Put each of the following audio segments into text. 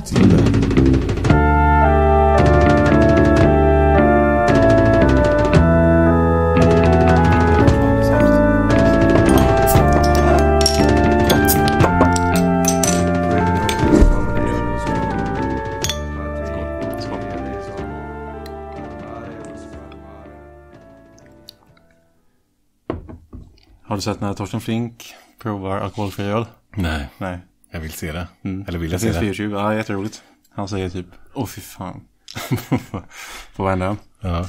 framtiden. Har du sett när Torsten Flink provar alkoholfri öl? Nej. Nej. Jag vill se det. Mm. Eller vill jag, jag se det? Det finns på YouTube. Ja, jätteroligt. Han säger typ, åh fy fan. på varenda. Ja.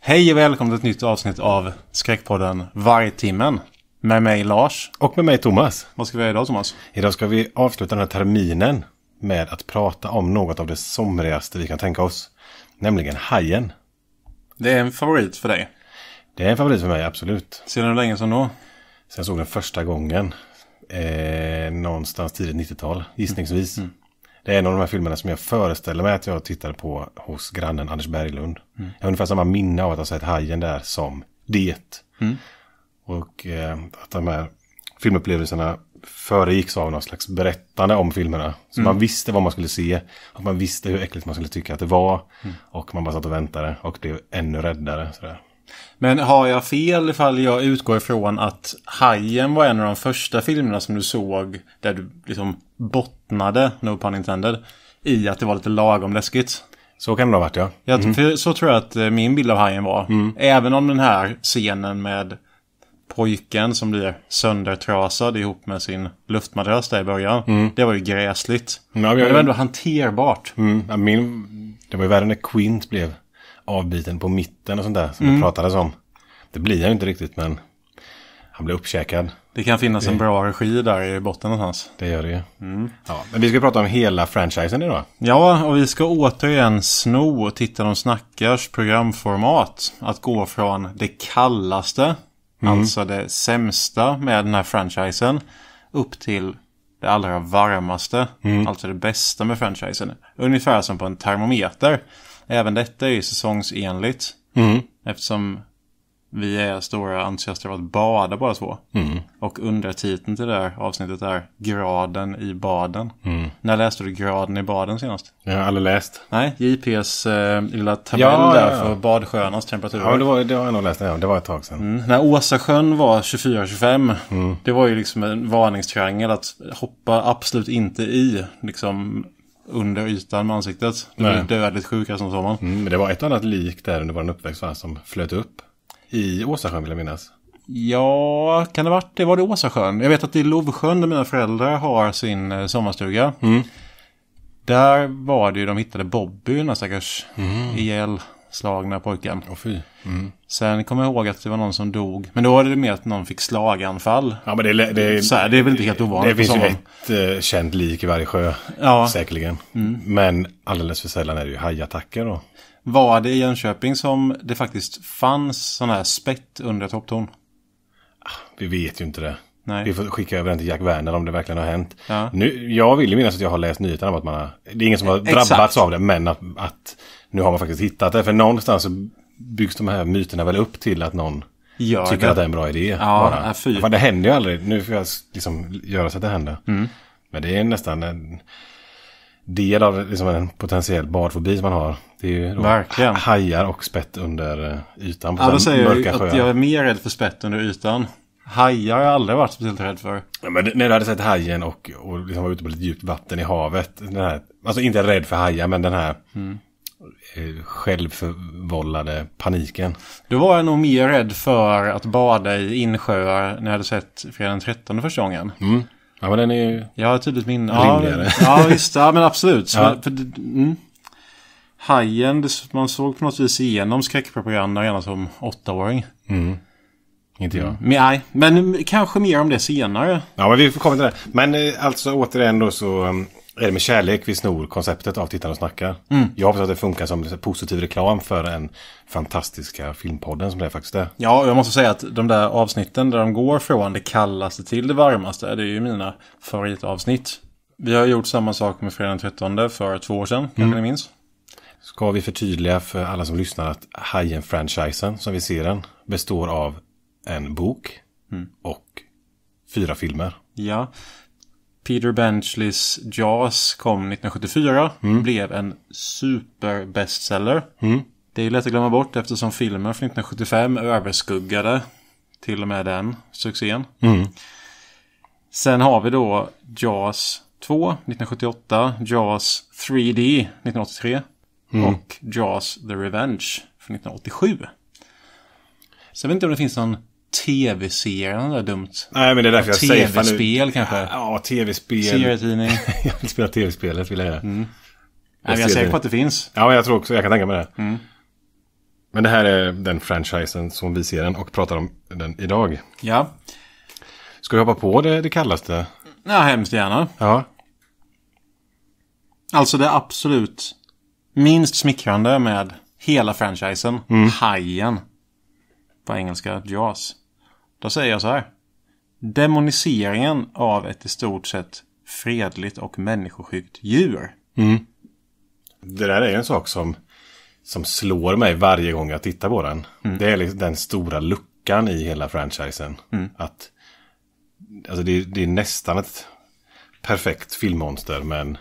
Hej och välkomna till ett nytt avsnitt av Skräckpodden Vargtimmen. Med mig Lars. Och med mig Thomas. Vad ska vi göra idag Thomas? Idag ska vi avsluta den här terminen med att prata om något av det somrigaste vi kan tänka oss. Nämligen hajen. Det är en favorit för dig. Det är en favorit för mig, absolut. Sedan hur länge sedan då? Sen jag såg den första gången. Eh, någonstans tidigt 90-tal, gissningsvis. Mm. Det är en av de här filmerna som jag föreställer mig att jag tittade på hos grannen Anders Berglund. Mm. Jag har ungefär samma minne av att ha sett Hajen där som Det. Mm. Och eh, att de här filmupplevelserna föregicks av någon slags berättande om filmerna. Så mm. man visste vad man skulle se. att man visste hur äckligt man skulle tycka att det var. Mm. Och man bara satt och väntade och blev ännu räddare. Sådär. Men har jag fel ifall jag utgår ifrån att Hajen var en av de första filmerna som du såg där du liksom bottnade, no pun intended, i att det var lite lagom läskigt? Så kan det ha varit ja. ja mm. så tror jag att eh, min bild av Hajen var. Mm. Även om den här scenen med pojken som blir söndertrasad ihop med sin luftmadrass där i början. Mm. Det var ju gräsligt. Ja, men, men det var ändå hanterbart. Mm. Ja, min, det var ju värre när Quint blev avbiten på mitten och sånt där som mm. det pratades om. Det blir han ju inte riktigt men han blir uppkäkad. Det kan finnas det... en bra regi där i botten någonstans. Det gör det ju. Mm. Ja, men vi ska prata om hela franchisen idag. Ja, och vi ska återigen sno och titta de snackars programformat. Att gå från det kallaste, mm. alltså det sämsta med den här franchisen, upp till det allra varmaste, mm. alltså det bästa med franchisen. Ungefär som på en termometer. Även detta är ju säsongsenligt. Mm. Eftersom vi är stora entusiaster av att bada bara två. Mm. Och undertiteln till det här avsnittet är Graden i baden. Mm. När läste du Graden i baden senast? Jag har aldrig läst. Nej, JPs eh, lilla tabell ja, där ja, ja. för badsjöarnas temperaturer. Ja, det, var, det har jag nog läst. Ja, det var ett tag sedan. Mm. När Åsasjön var 24-25. Mm. Det var ju liksom en varningstriangel att hoppa absolut inte i. Liksom under ytan med ansiktet. Det blev dödligt sjuk som sommaren. Mm, men det var ett annat lik där under vår uppväxt va, som flöt upp. I Åsasjön vill jag minnas. Ja, kan det varit det? Var det Åsasjön? Jag vet att det är Lovsjön där mina föräldrar har sin eh, sommarstuga. Mm. Där var det ju de hittade Bobby, den här stackars mm. ihjäl. E slagna pojken. Oh, fy. Mm. Sen kommer jag ihåg att det var någon som dog. Men då var det mer att någon fick slaganfall. Ja, men det, det, så här, det är väl inte helt ovanligt. Det finns ju ett eh, känt lik i varje sjö. Ja. Säkerligen. Mm. Men alldeles för sällan är det ju hajattacker då. Var det i Jönköping som det faktiskt fanns sådana här spett under topptorn? Ah, vi vet ju inte det. Nej. Vi får skicka över den till Jack Werner om det verkligen har hänt. Ja. Nu, jag vill ju minnas att jag har läst nyheterna om att man har... Det är ingen som har drabbats av det, men att, att nu har man faktiskt hittat det. För någonstans så byggs de här myterna väl upp till att någon Gör tycker det. att det är en bra idé. Ja, bara. För det händer ju aldrig. Nu får jag liksom göra så att det händer. Mm. Men det är nästan en del av liksom en potentiell badfobi som man har. Det är ju Verkligen. hajar och spett under eh, ytan på ja, säger mörka jag sjöar. Jag är mer rädd för spett under ytan. Hajar har jag aldrig varit speciellt rädd för. Ja, men när du hade sett hajen och, och liksom var ute på lite djupt vatten i havet. Den här, alltså inte rädd för hajar men den här mm Eh, självförvållade paniken. Då var jag nog mer rädd för att bada i insjöar när jag hade sett Fredag den 13 första gången. Mm. Ja, men den är ju Jag har tydligt min... rimligare. Ja, ja, visst. Ja, men absolut. Ja. För, mm. Hajen, man såg på något vis igenom skräckpropaganda redan som åttaåring. Mm. Inte jag. Men, mm. nej, men kanske mer om det senare. Ja, men vi får komma till det. Men eh, alltså återigen då så mm, är det med kärlek vi snor konceptet av Tittarna och snackar. Mm. Jag hoppas att det funkar som positiv reklam för den fantastiska filmpodden som det faktiskt är. Ja, jag måste säga att de där avsnitten där de går från det kallaste till det varmaste, det är ju mina favoritavsnitt. Vi har gjort samma sak med Fredag den 13 för två år sedan, mm. kanske ni minns. Ska vi förtydliga för alla som lyssnar att Hajen-franchisen, som vi ser den, består av en bok mm. och fyra filmer. Ja, Peter Benchleys Jaws kom 1974. Mm. Blev en superbestseller. Mm. Det är lätt att glömma bort eftersom filmen från 1975 överskuggade till och med den succén. Mm. Sen har vi då Jaws 2 1978, Jaws 3D 1983 mm. och Jaws The Revenge från 1987. Så jag vet inte om det finns någon tv-serien där dumt. Nej, men det är därför jag säger... Tv-spel kanske? Ja, tv-spel. Serietidning. jag vill spela tv-spelet, vill jag göra. Mm. Nej, jag är säker på att det finns. Ja, jag tror också. Jag kan tänka mig det. Mm. Men det här är den franchisen som vi ser den och pratar om den idag. Ja. Ska vi hoppa på det, det kallaste? Ja, hemskt gärna. Ja. Alltså det absolut minst smickrande med hela franchisen, mm. Hajen. På engelska, Jaws. Då säger jag så här. Demoniseringen av ett i stort sett fredligt och människoskyggt djur. Mm. Det där är en sak som, som slår mig varje gång jag tittar på den. Mm. Det är liksom den stora luckan i hela franchisen. Mm. Att, alltså det, det, är nästan ett perfekt filmmonster men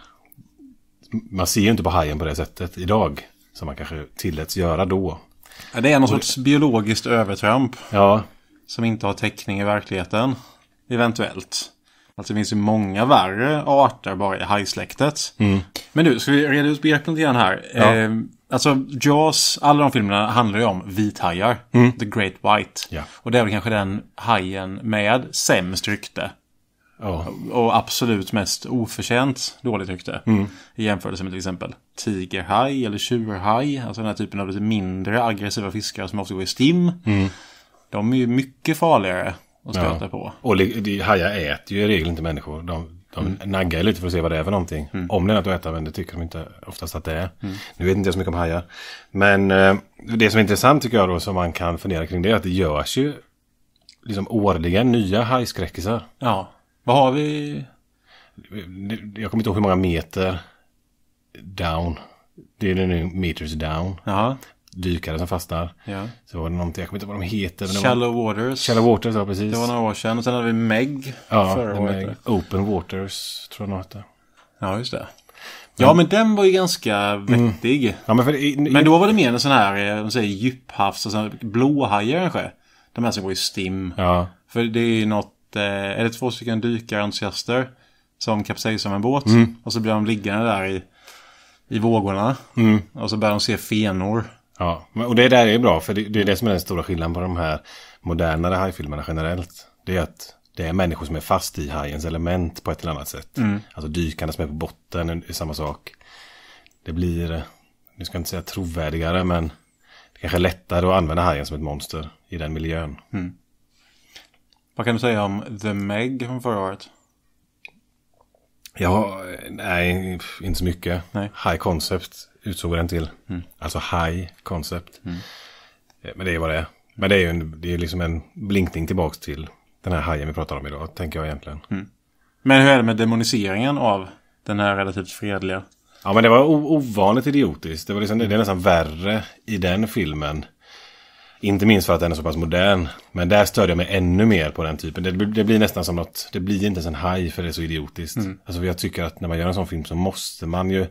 man ser ju inte på hajen på det sättet idag. Som man kanske tilläts göra då. Ja, det är någon och, sorts biologiskt övertramp. Ja, som inte har täckning i verkligheten. Eventuellt. Alltså det finns ju många värre arter bara i hajsläktet. Mm. Men du, ska vi reda ut begreppen lite grann här? Ja. Eh, alltså Jaws, alla de filmerna handlar ju om vithajar. Mm. The Great White. Ja. Och det är väl kanske den hajen med sämst rykte. Oh. Och absolut mest oförtjänt dåligt rykte. Mm. I jämförelse med till exempel tigerhaj eller tjurhaj. Alltså den här typen av lite mindre aggressiva fiskar som ofta går i stim. Mm. De är ju mycket farligare att stöta ja. på. Och hajar äter ju i regel inte människor. De, de mm. naggar lite för att se vad det är för någonting. Mm. Om det är något att äta, men det tycker de inte oftast att det är. Mm. Nu vet inte jag så mycket om hajar. Men eh, det som är intressant tycker jag då, som man kan fundera kring, det är att det görs ju liksom årligen nya hajskräckisar. Ja, vad har vi? Jag kommer inte ihåg hur många meter down. Det är nu meters down. Aha dykare som fastnar. Ja. Så var det någonting, jag kommer inte ihåg vad de heter. Men Shallow var, Waters. Shallow Waters, ja precis. Det var några år sedan. Och sen hade vi Meg. Ja, förra Meg. Open Waters tror jag nog hette. Ja, just det. Ja, men den var ju ganska mm. vettig. Mm. Ja, men, för, i, men då var det mer en sån här, eh, de säger djuphavs, och alltså blåhajar kanske. De här som går i STIM. Ja. För det är ju något, eh, är det två stycken dykarentusiaster som kapsejsar med en båt. Mm. Och så blir de liggande där i, i vågorna. Mm. Och så börjar de se fenor. Ja, och det där är bra för det, det är det som är den stora skillnaden på de här modernare hajfilmerna generellt. Det är att det är människor som är fast i hajens element på ett eller annat sätt. Mm. Alltså dykarna som är på botten är samma sak. Det blir, nu ska jag inte säga trovärdigare, men det kanske är lättare att använda hajen som ett monster i den miljön. Mm. Vad kan du säga om The Meg från förra året? Ja, nej, inte så mycket. Nej. High concept utsåg den till. Mm. Alltså high concept. Mm. Eh, men det är vad det är. Men det är ju en, det är liksom en blinkning tillbaka till den här hajen vi pratar om idag, tänker jag egentligen. Mm. Men hur är det med demoniseringen av den här relativt fredliga? Ja, men det var ovanligt idiotiskt. Det, var liksom, det är nästan värre i den filmen inte minst för att den är så pass modern. Men där stödjer jag mig ännu mer på den typen. Det, det blir nästan som något, det blir inte ens en haj för det är så idiotiskt. Mm. Alltså jag tycker att när man gör en sån film så måste man ju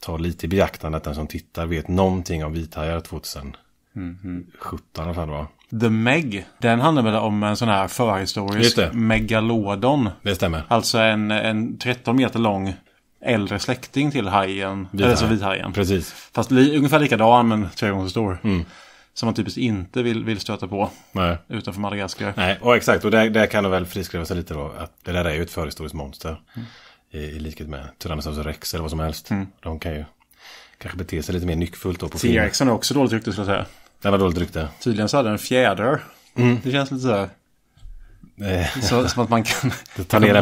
ta lite i beaktande att den som tittar vet någonting om vithajar 2017 mm. eller The Meg, den handlar väl om en sån här förhistorisk megalodon. Det stämmer. Alltså en, en 13 meter lång äldre släkting till hajen. Vithaj. Eller så vithajen. Precis. Fast li, ungefär likadan men tre gånger så stor. Mm som man typiskt inte vill, vill stöta på Nej. utanför Madagaskar. Nej, och exakt. Och där, där kan det väl friskriva sig lite då. Att det där är ju ett förhistoriskt monster. Mm. I, I likhet med Tyrannosaurus rex eller vad som helst. Mm. De kan ju kanske bete sig lite mer nyckfullt då på film. T-rexen är också dåligt rykte skulle jag säga. Den har dåligt rykte. Tydligen så hade den en fjäder. Mm. Det känns lite sådär. Eh. Så, som att man kan,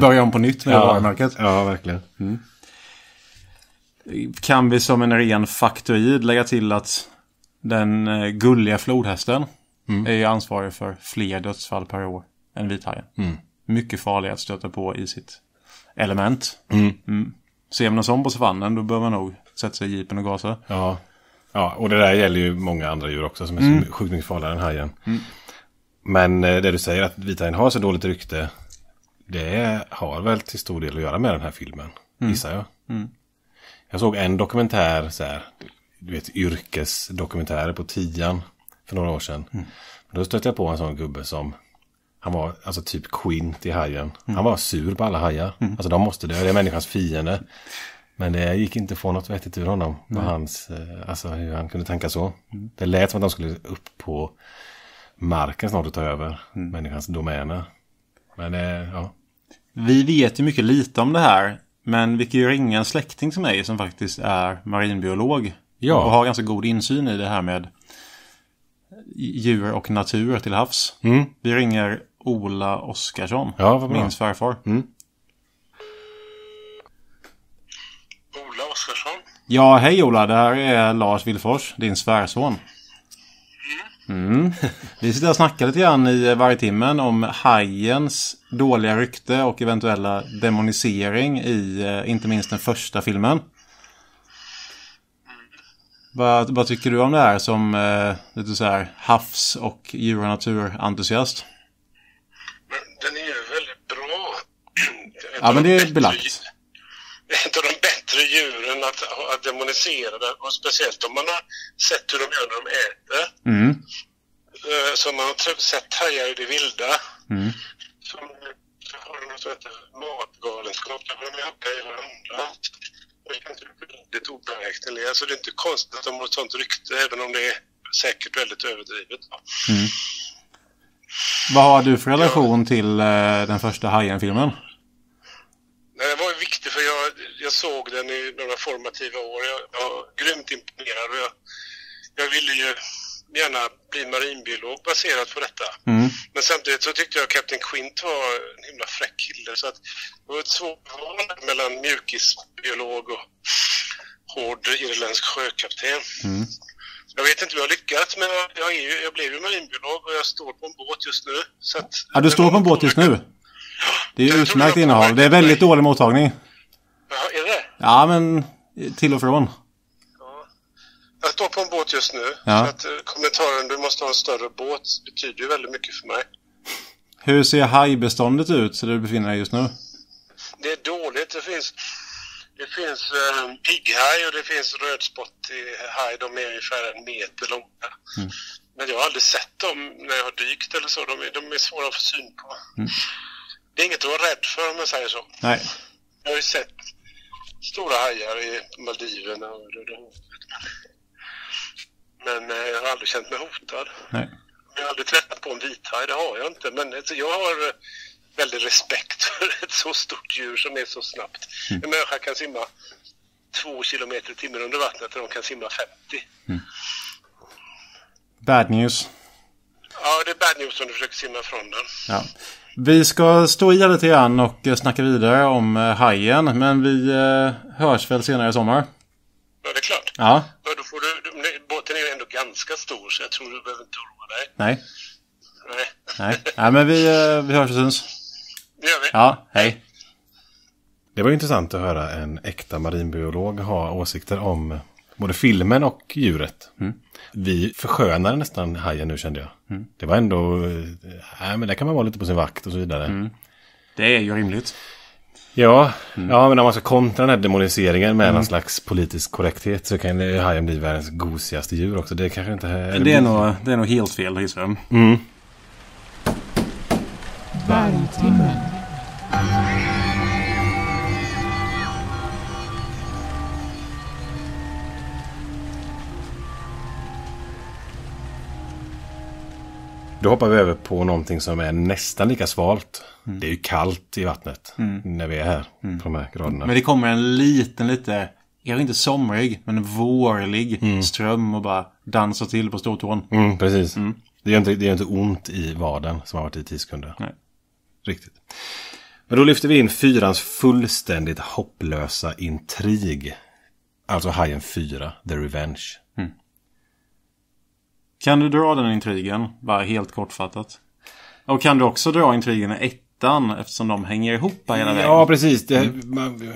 börja om på nytt med ja, det varumärket. Ja, verkligen. Mm. Kan vi som en ren faktoid lägga till att den eh, gulliga flodhästen mm. är ju ansvarig för fler dödsfall per år än vithajen. Mm. Mycket farlig att stöta på i sitt element. Mm. mm. Ser man en sån på savannen då bör man nog sätta sig i jeepen och gasa. Ja. ja, och det där gäller ju många andra djur också som är mm. sjukt mycket farligare än hajen. Mm. Men eh, det du säger att vithajen har så dåligt rykte. Det har väl till stor del att göra med den här filmen. Mm. Gissar jag. Mm. Jag såg en dokumentär, så här, du vet, yrkesdokumentärer på tian för några år sedan. Mm. Då stötte jag på en sån gubbe som han var alltså typ Quint i Hajen. Mm. Han var sur på alla hajar. Mm. Alltså de måste dö, det är människans fiende. Men det gick inte att få något vettigt ur honom. På hans, eh, alltså hur han kunde tänka så. Mm. Det lät som att de skulle upp på marken snart och ta över mm. människans domäner. Men eh, ja. Vi vet ju mycket lite om det här. Men vi kan ju ringa en släkting till mig som faktiskt är marinbiolog. Ja. Och har ganska god insyn i det här med djur och natur till havs. Mm. Vi ringer Ola Oskarsson, ja, vad min svärfar. Mm. Ola Oskarsson? Ja, hej Ola. Det här är Lars Vilfors, din svärson. Mm. mm. Vi sitter och snackar lite grann i varje timmen om hajens dåliga rykte och eventuella demonisering i eh, inte minst den första filmen. Vad, vad, tycker du om det här som eh, lite så här havs och djur och naturentusiast? Den är ju väldigt bra. Ja, men det är belagt. Ett av de bättre djuren att, att demonisera, och speciellt om man har sett hur de gör när de äter. Mm. Eh, som man har sett hajar i det vilda. Mm. Som har något som heter matgalenskap, De är jagar i varandra det känns väldigt oberäknelig. Alltså det är alltså inte konstigt att de har ett sånt rykte även om det är säkert väldigt överdrivet. Mm. Vad har du för relation ja. till eh, den första Hajen-filmen? Den var viktig för jag, jag såg den i några formativa år. Jag, jag var grymt imponerad jag, jag ville ju gärna bli marinbiolog baserat på detta. Mm. Men samtidigt så tyckte jag Captain Quint var en himla fräck kille så att det var ett svårt val mellan mjukisbiolog och hård irländsk sjökapten. Mm. Jag vet inte hur jag lyckats men jag, är ju, jag blev ju marinbiolog och jag står på en båt just nu. Så att, ja, du står på en båt just nu? det är ju utmärkt innehav. Det är väldigt dålig mottagning. Ja, är det? Ja, men till och från. Jag står på en båt just nu. Ja. Så att eh, kommentaren du måste ha en större båt betyder ju väldigt mycket för mig. Hur ser hajbeståndet ut där du befinner dig just nu? Det är dåligt. Det finns, det finns um, pigghaj och det finns rödspottig haj. De är ungefär en meter långa. Mm. Men jag har aldrig sett dem när jag har dykt eller så. De är, de är svåra att få syn på. Mm. Det är inget att vara rädd för om jag säger så. Nej. Jag har ju sett stora hajar i Maldiverna och Röda havet. Men eh, jag har aldrig känt mig hotad. Nej. Jag har aldrig träffat på en vithaj, det har jag inte. Men jag har eh, väldigt respekt för ett så stort djur som är så snabbt. Mm. En människa kan simma två kilometer i timmen under vattnet och de kan simma 50. Mm. Bad news. Ja, det är bad news om du försöker simma från den. Ja. Vi ska stå i lite grann och eh, snacka vidare om hajen. Men vi hörs väl senare i sommar. Ja, det är klart. Ja. Då får du, båten är ju ändå ganska stor så jag tror du behöver inte oroa dig. Nej. Nej. Nej, men vi, eh, vi hörs och syns. Det gör vi. Ja, hej. Det var intressant att höra en äkta marinbiolog ha åsikter om både filmen och djuret. Mm. Vi förskönade nästan hajen nu kände jag. Mm. Det var ändå, eh, nej men där kan man vara lite på sin vakt och så vidare. Mm. Det är ju rimligt. Ja, mm. ja, men när man ska kontra den här demoniseringen med mm. någon slags politisk korrekthet så kan hajen bli världens gosigaste djur också. Det är kanske inte... Är det, är nog, det är nog helt fel, gissar jag. Mm. Vargtimmen. Då hoppar vi över på någonting som är nästan lika svalt. Mm. Det är ju kallt i vattnet mm. när vi är här mm. på de här graderna. Men det kommer en liten, lite, kanske inte somrig, men vårlig mm. ström och bara dansar till på stortån. Mm, precis. Mm. Det gör, inte, det gör inte ont i vaden som har varit i tio Nej. Riktigt. Men då lyfter vi in fyrans fullständigt hopplösa intrig. Alltså Hajen 4, The Revenge. Kan du dra den intrigen? Bara helt kortfattat. Och kan du också dra intrigen i ettan eftersom de hänger ihop hela vägen? Ja, precis. Det, mm. man,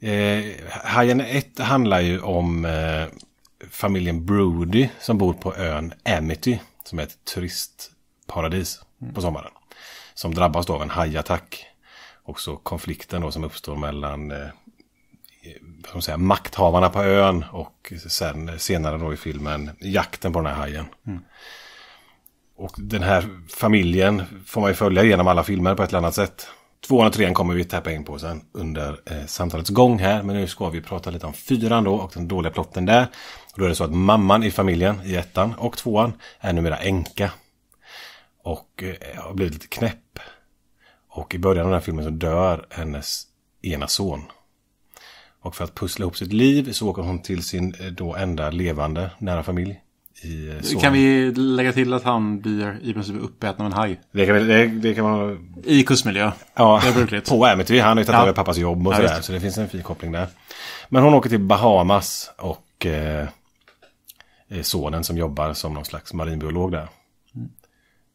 eh, Hajen 1 handlar ju om eh, familjen Brody som bor på ön Amity som är ett turistparadis mm. på sommaren. Som drabbas då av en hajattack. Och så konflikten då som uppstår mellan eh, Eh, vad säga, makthavarna på ön och sen senare då i filmen jakten på den här hajen. Mm. Och den här familjen får man ju följa genom alla filmer på ett eller annat sätt. Tvåan och trean kommer vi täppa in på sen under eh, samtalets gång här. Men nu ska vi prata lite om fyran då och den dåliga plotten där. Och då är det så att mamman i familjen i ettan och tvåan är numera änka. Och eh, har blivit lite knäpp. Och i början av den här filmen så dör hennes ena son. Och för att pussla ihop sitt liv så åker hon till sin eh, då enda levande nära familj. Eh, kan vi lägga till att han blir i princip uppäten av en haj? Det kan, det, det kan man... I kustmiljö. Ja, på Amity. Han har ju tagit ja. över pappas jobb och ja, sådär. Så det finns en fin koppling där. Men hon åker till Bahamas och eh, eh sonen som jobbar som någon slags marinbiolog där. Mm.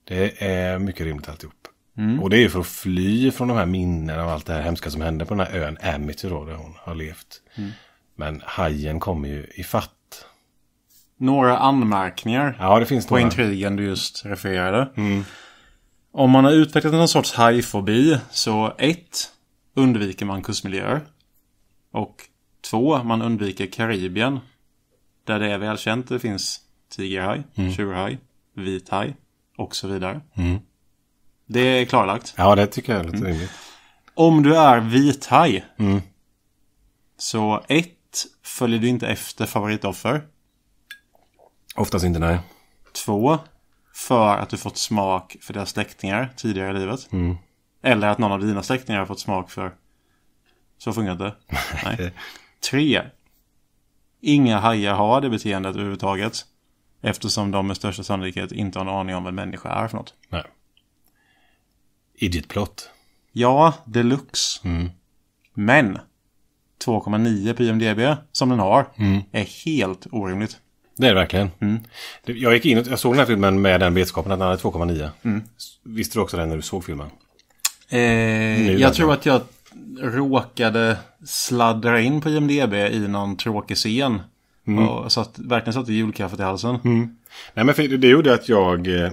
Det är mycket rimligt alltihop. Mm. Och det är för att fly från de här minnena och allt det här hemska som hände på den här ön Amity då, där hon har levt. Mm. Men hajen kommer ju i fatt. Några anmärkningar ja, det finns på några. intrigen du just refererade. Mm. Om man har utvecklat någon sorts hajfobi så ett, undviker man kustmiljöer. Och två, man undviker Karibien. Där det är välkänt, det finns tigerhaj, mm. tjurhaj, vithaj och så vidare. Mm. Det är klarlagt. Ja, det tycker jag låter mm. rimligt. Om du är vithaj. Mm. Så ett, följer du inte efter favoritoffer. Oftast inte, nej. Två, för att du fått smak för deras släktingar tidigare i livet. Mm. Eller att någon av dina släktingar har fått smak för. Så funkar det Nej. Tre, inga hajar har det beteendet överhuvudtaget. Eftersom de med största sannolikhet inte har en aning om vad människa är för något. Nej plot. Ja, deluxe. Mm. Men 2,9 på IMDB som den har mm. är helt orimligt. Det är det verkligen. Mm. Jag gick in och jag såg den här filmen med den vetskapen att den hade 2,9. Mm. Visste du också det när du såg filmen? Eh, jag tror att jag råkade sladdra in på IMDB i någon tråkig scen. Mm. Och satt, verkligen satte julkaffet i halsen. Mm. Nej men det gjorde att jag eh,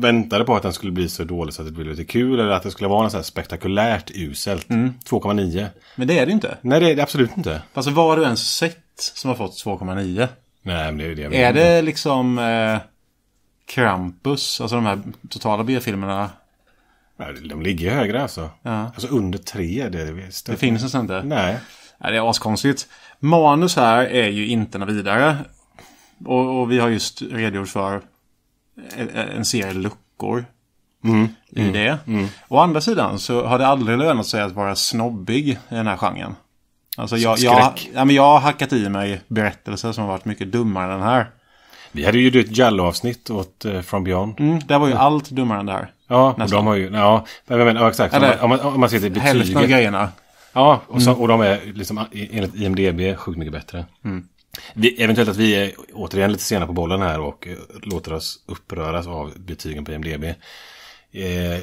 väntade på att den skulle bli så dålig så att det blev lite kul eller att det skulle vara något så här spektakulärt uselt. Mm. 2,9. Men det är det inte. Nej, det är det absolut inte. Alltså vad har du ens sett som har fått 2,9? Nej, men det är ju det. jag Är det liksom eh, Krampus, alltså de här totala biofilmerna? de ligger högre alltså. Ja. Alltså under tre. det är det visst. Det finns nästan alltså inte. Nej. Nej, det är askonstigt. Manus här är ju inte något vidare. Och, och vi har just redogjort för en serie luckor mm. i mm. det. Mm. Å andra sidan så har det aldrig lönat sig att vara snobbig i den här genren. Alltså jag, jag, ja, men jag har hackat i mig berättelser som har varit mycket dummare än den här. Vi hade ju ett jallow avsnitt åt uh, From Beyond. Mm, där var ju mm. allt dummare än det här. Ja, och de har ju... Ja, men, men, ja exakt. Eller, om, man, om, man, ser till betyget. Hälften av grejerna. Ja, och, så, mm. och de är liksom enligt IMDB sjukt mycket bättre. Mm. Vi, eventuellt att vi är återigen lite sena på bollen här och eh, låter oss uppröras av betygen på IMDB. Eh,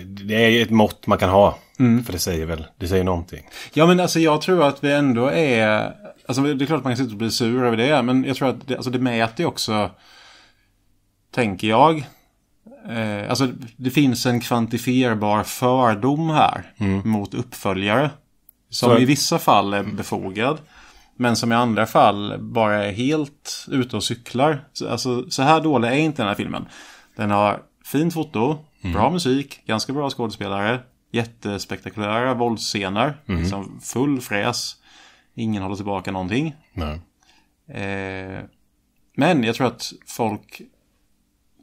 det är ju ett mått man kan ha. Mm. För det säger väl, det säger någonting. Ja men alltså jag tror att vi ändå är, alltså det är klart man kan sitta och bli sur över det, men jag tror att det, alltså, det mäter också, tänker jag. Eh, alltså det finns en kvantifierbar fördom här mm. mot uppföljare. Som för... i vissa fall är befogad. Men som i andra fall bara är helt ute och cyklar. Alltså, så här dålig är inte den här filmen. Den har fint foto, mm. bra musik, ganska bra skådespelare, jättespektakulära våldsscener, mm. liksom full fräs. Ingen håller tillbaka någonting. Eh, men jag tror att folk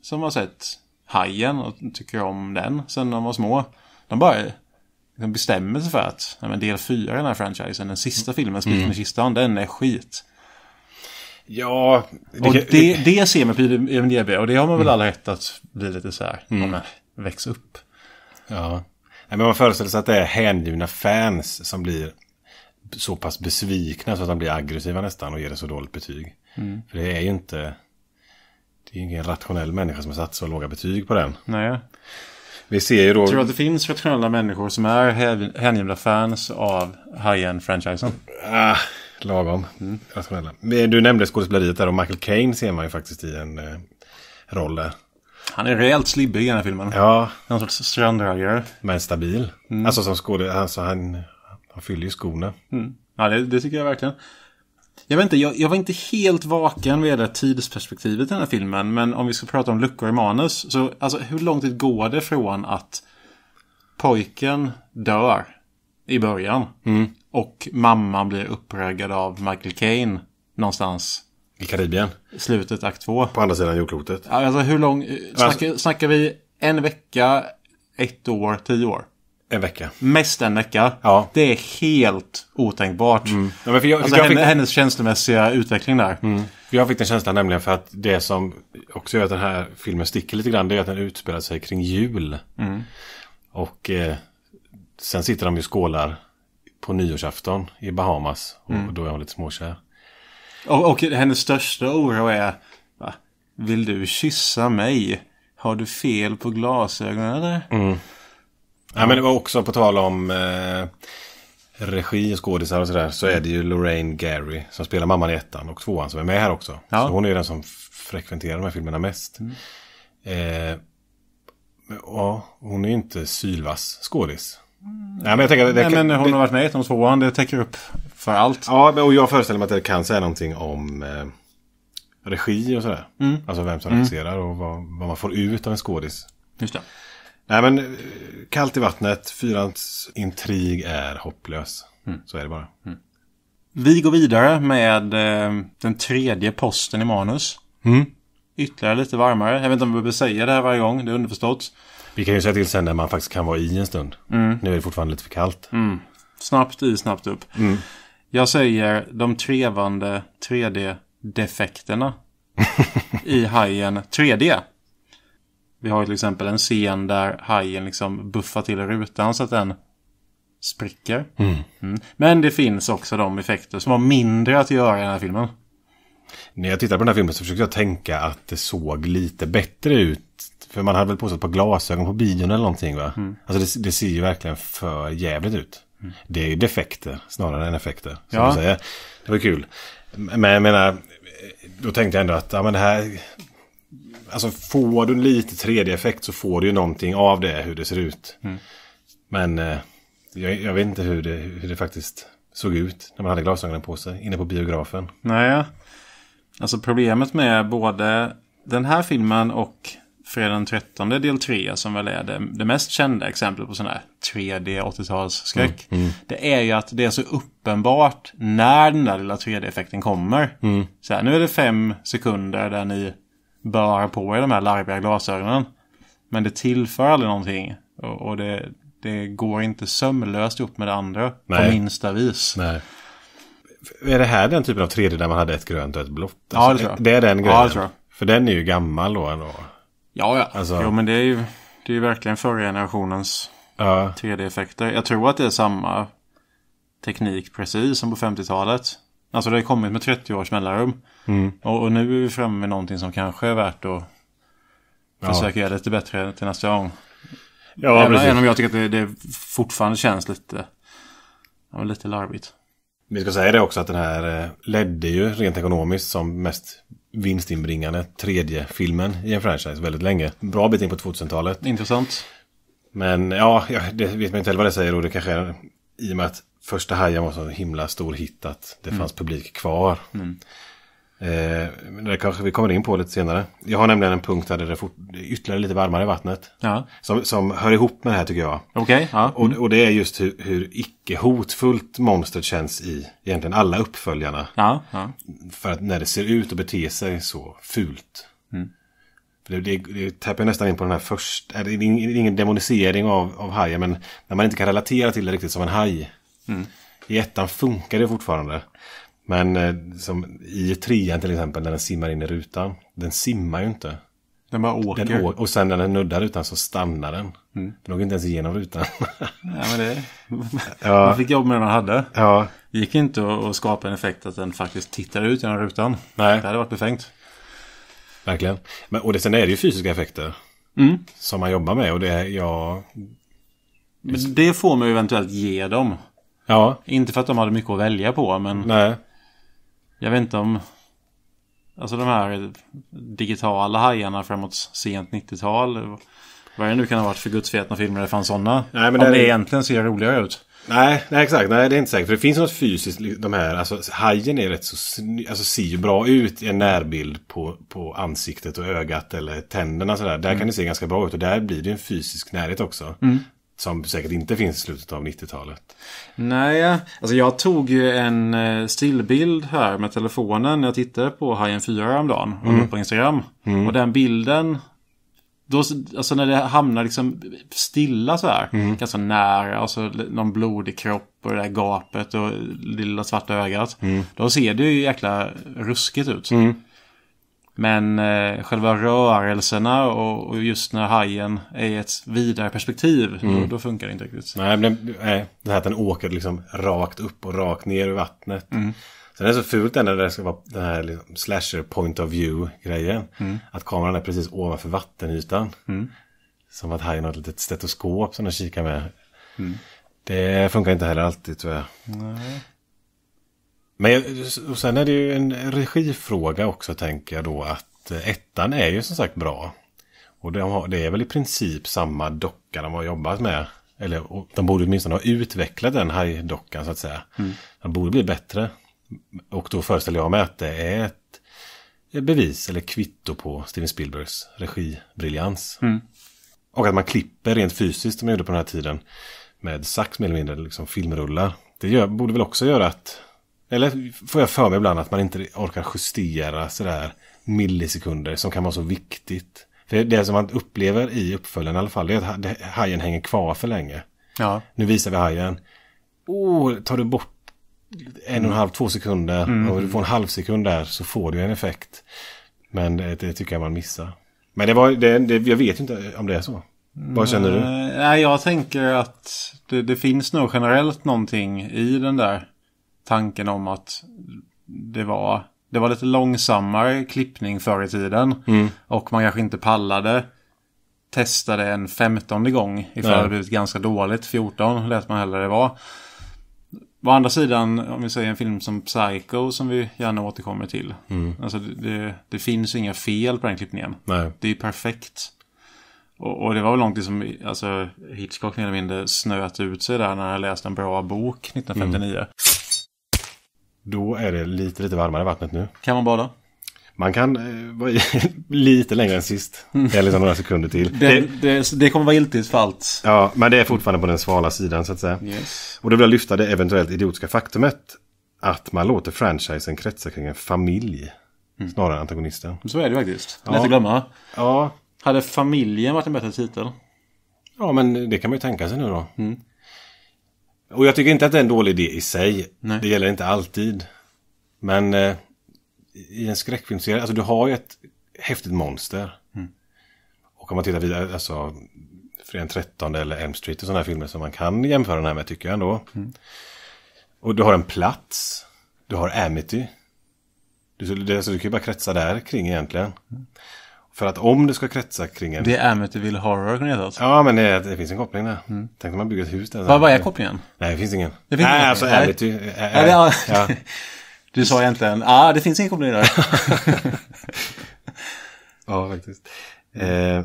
som har sett Hajen och tycker om den sen de var små, de bara liksom bestämmer sig för att nej, men del fyra i den här franchisen, den sista filmen, Spiken i mm. kistan, den är skit. Ja. Det, och det, det ser man på IMDB och det har man väl mm. alla rätt att bli lite så här, mm. växer upp. Ja. Nej, men man föreställer sig att det är hängivna fans som blir så pass besvikna så att de blir aggressiva nästan och ger det så dåligt betyg. Mm. För det är ju inte... Det är ingen rationell människa som har satt så låga betyg på den. Nej. Vi ser ju då... tror du att det finns rationella människor som är hängivna fans av High-End-franchisen? Ah, lagom mm. rationella. Du nämnde skådespeleriet där och Michael Caine ser man ju faktiskt i en eh, roll där. Han är rejält slibbig i den här filmen. Ja. Någon sorts strandhuggare. Men stabil. Mm. Alltså som skådespelare, alltså han, han fyller ju skorna. Mm. Ja, det, det tycker jag verkligen. Jag vet inte, jag, jag, var inte helt vaken vad gäller tidsperspektivet i den här filmen. Men om vi ska prata om luckor i manus. Så alltså, hur lång tid går det från att pojken dör i början. Mm. Och mamman blir uppraggad av Michael Caine någonstans. I Karibien. Slutet akt två. På andra sidan jordklotet. Alltså hur lång, eh, snackar, alltså... snackar vi en vecka, ett år, tio år? En vecka. Mest en vecka. Ja. Det är helt otänkbart. Mm. Ja, jag, alltså, jag henne, fick... Hennes känslomässiga utveckling där. Mm. Jag fick den känslan nämligen för att det som också gör att den här filmen sticker lite grann det är att den utspelar sig kring jul. Mm. Och eh, sen sitter de ju skålar på nyårsafton i Bahamas och mm. då är hon lite småkär. Och, och hennes största oro är va? Vill du kyssa mig? Har du fel på glasögonen eller? Mm. Ja, men det var också på tal om eh, regi och skådisar och sådär. Så är det ju Lorraine Gary som spelar mamman i ettan och tvåan som är med här också. Ja. Så hon är ju den som frekventerar de här filmerna mest. Mm. Eh, ja, hon är ju inte sylvass skådis. Mm. Nej, men jag tänker att det, Nej, men hon det, har varit med i ettan och tvåan. Det täcker upp för allt. Ja, och jag föreställer mig att det kan säga någonting om eh, regi och sådär. Mm. Alltså vem som regisserar och vad, vad man får ut av en skådis. Just det. Nej men eh, kallt i vattnet, fyrans intrig är hopplös. Mm. Så är det bara. Mm. Vi går vidare med eh, den tredje posten i manus. Mm. Ytterligare lite varmare. Jag vet inte om vi behöver säga det här varje gång, det är underförstått. Vi kan ju säga till sen när man faktiskt kan vara i en stund. Mm. Nu är det fortfarande lite för kallt. Mm. Snabbt i, snabbt upp. Mm. Jag säger de trevande 3D-defekterna i hajen 3D. Vi har till exempel en scen där hajen liksom buffar till rutan så att den spricker. Mm. Mm. Men det finns också de effekter som har mindre att göra i den här filmen. När jag tittade på den här filmen så försökte jag tänka att det såg lite bättre ut. För man hade väl på sig ett par glasögon på bion eller någonting va? Mm. Alltså det, det, ser ju verkligen för jävligt ut. Mm. Det är ju defekter snarare än effekter. Som ja. du säger. Det var kul. Men jag menar, då tänkte jag ändå att ja, men det här Alltså får du lite 3D-effekt så får du ju någonting av det, hur det ser ut. Mm. Men eh, jag, jag, vet inte hur det, hur det faktiskt såg ut när man hade glasögonen på sig inne på biografen. Nej, alltså problemet med både den här filmen och Fredag den 13 del 3 som väl är det, det mest kända exemplet på sån här 3D 80-talsskräck. Mm. Mm. Det är ju att det är så uppenbart när den där lilla 3D-effekten kommer. Mm. Så här, nu är det fem sekunder där ni bör på er de här larviga glasögonen. Men det tillför aldrig någonting. Och, och det, det, går inte sömlöst ihop med det andra Nej. på minsta vis. Nej. Är det här den typen av 3D där man hade ett grönt och ett blått? Alltså, ja, det tror jag. Det är den grejen. Ja, det tror jag. För den är ju gammal då ändå. Ja, ja. Alltså... Jo, men det är ju, det är ju verkligen förra generationens ja. 3D-effekter. Jag tror att det är samma teknik precis som på 50-talet. Alltså det har kommit med 30 års mellanrum. Mm. Och, och, nu är vi framme med någonting som kanske är värt att ja. försöka göra lite bättre till nästa gång. Ja, även, även om jag tycker att det, det fortfarande känns lite, ja, lite larvigt. Vi ska säga det också att den här eh, ledde ju rent ekonomiskt som mest vinstinbringande tredje filmen i en franchise väldigt länge. Bra bit in på 2000-talet. Intressant. Men ja, det vet man inte heller vad det säger och det kanske är i och med att första Hajen var så himla stor hit att det mm. fanns publik kvar. Mm. Eh, det kanske vi kommer in på lite senare. Jag har nämligen en punkt där det är fort, ytterligare lite varmare i vattnet. Ja. Som, som hör ihop med det här tycker jag. Okay, ja. mm. och, och, det är just hur, hur icke-hotfullt monstret känns i egentligen alla uppföljarna. Ja, För att när det ser ut och beter sig så fult. Mm. För det, det, det tappar nästan in på den här först. Det är ingen demonisering av, av hajen men när man inte kan relatera till det riktigt som en haj. Mm. I ettan funkar det fortfarande. Men eh, som i trean till exempel när den simmar in i rutan. Den simmar ju inte. Den bara åker. Den åker och sen när den nuddar rutan så stannar den. Mm. Den åker inte ens igenom rutan. Nej, men det... ja. Man fick jobb med den man hade. Ja. Det gick inte att skapa en effekt att den faktiskt tittar ut genom rutan. Nej. Det hade varit befängt. Verkligen. Men, och det, sen är det ju fysiska effekter. Mm. Som man jobbar med och det, ja... Men det får man ju eventuellt ge dem. Ja. Inte för att de hade mycket att välja på, men... Nej. Jag vet inte om... Alltså de här digitala hajarna framåt sent 90-tal. Vad det nu kan ha varit för gudsfetna filmer det fanns sådana. Nej, men om det, det egentligen ser roligare ut. Nej, nej exakt. Nej, det är inte säkert. För det finns något fysiskt. De här, alltså, hajen är rätt så alltså, ser ju bra ut i en närbild på, på ansiktet och ögat eller tänderna. Sådär. Där mm. kan det se ganska bra ut och där blir det en fysisk närhet också. Mm. Som säkert inte finns i slutet av 90-talet. Nej, alltså jag tog ju en eh, stillbild här med telefonen när jag tittade på Hajen 4 häromdagen. Mm. På Instagram. Mm. Och den bilden. Då, alltså när det hamnar liksom stilla så här. Mm. Ganska nära. Alltså någon blodig kropp och det där gapet och lilla svarta ögat. Mm. Då ser det ju jäkla ruskigt ut. Mm. Men eh, själva rörelserna och, och, just när hajen är i ett vidare perspektiv, mm. då, då, funkar det inte riktigt. Nej, men nej, eh, det här att den åker liksom rakt upp och rakt ner i vattnet. Mm. Sen är det så fult ändå när det ska vara den här liksom slasher point of view-grejen. Mm. Att kameran är precis ovanför vattenytan. Mm. Som att hajen har ett litet stetoskop som den kikar med. Mm. Det funkar inte heller alltid tror jag. Nej. Men och sen är det ju en regifråga också tänker jag då att eh, ettan är ju som sagt bra. Och det är väl i princip samma docka de har jobbat med. Eller de borde åtminstone ha utvecklat den här dockan så att säga. Mm. Den borde bli bättre. Och då föreställer jag mig att det är ett bevis eller kvitto på Steven Spielbergs regibriljans. Mm. Och att man klipper rent fysiskt som man gjorde på den här tiden med sax mer eller mindre, liksom filmrullar. Det gör, borde väl också göra att eller får jag för mig ibland att man inte orkar justera sådär millisekunder som kan vara så viktigt. För det som man upplever i uppföljaren i alla fall, är att hajen hänger kvar för länge. Ja. Nu visar vi hajen. Oh, tar du bort en och en halv, två sekunder mm. och du får en halv sekund där så får du en effekt. Men det, det tycker jag man missar. Men det var, det, det, jag vet inte om det är så. Vad känner du? Nej, jag tänker att det, det finns nog generellt någonting i den där tanken om att det var, det var lite långsammare klippning förr i tiden. Mm. Och man kanske inte pallade testa det en femtonde gång ifall det blivit ganska dåligt. 14 lät man hellre det vara. Å andra sidan, om vi säger en film som Psycho som vi gärna återkommer till. Mm. Alltså det, det finns inga fel på den klippningen. Nej. Det är perfekt. Och, det var väl någonting som liksom, alltså, Hitchcock mer eller mindre snöt ut sig där när han läste en bra bok 1959. Mm. Då är det lite, lite varmare i vattnet nu. Kan man bada? Man kan eh, vara lite längre än sist. Mm. Eller några sekunder till. Det, det, det, kommer vara giltigt för allt. Ja, men det är fortfarande på den svala sidan så att säga. Yes. Och då vill jag lyfta det eventuellt idiotiska faktumet att man låter franchisen kretsa kring en familj. Mm. Snarare än antagonisten. Så är det ju faktiskt. Lätt ja. att glömma. Ja. Hade familjen varit en bättre titel? Ja, men det kan man ju tänka sig nu då. Mm. Och jag tycker inte att det är en dålig idé i sig. Nej. Det gäller inte alltid. Men eh, i en skräckfilmserie, alltså du har ju ett häftigt monster. Mm. Och om man tittar vidare, alltså Fredagen 13 eller Elm Street och sådana här filmer som man kan jämföra den här med tycker jag ändå. Mm. Och du har en plats. Du har Amity. Du, det, alltså, du kan ju bara kretsa där kring egentligen. Mm. För att om det ska kretsa kring en... Det är Amityville Horror kan det alltså. Ja, men det, det, finns en koppling där. Mm. Tänk om man bygger ett hus där. Vad, är kopplingen? Nej, det finns ingen. Det finns Nej, ingen alltså Amity... Äh, ja. Du sa egentligen, ja, ah, det finns ingen koppling där. ja, faktiskt. Eh,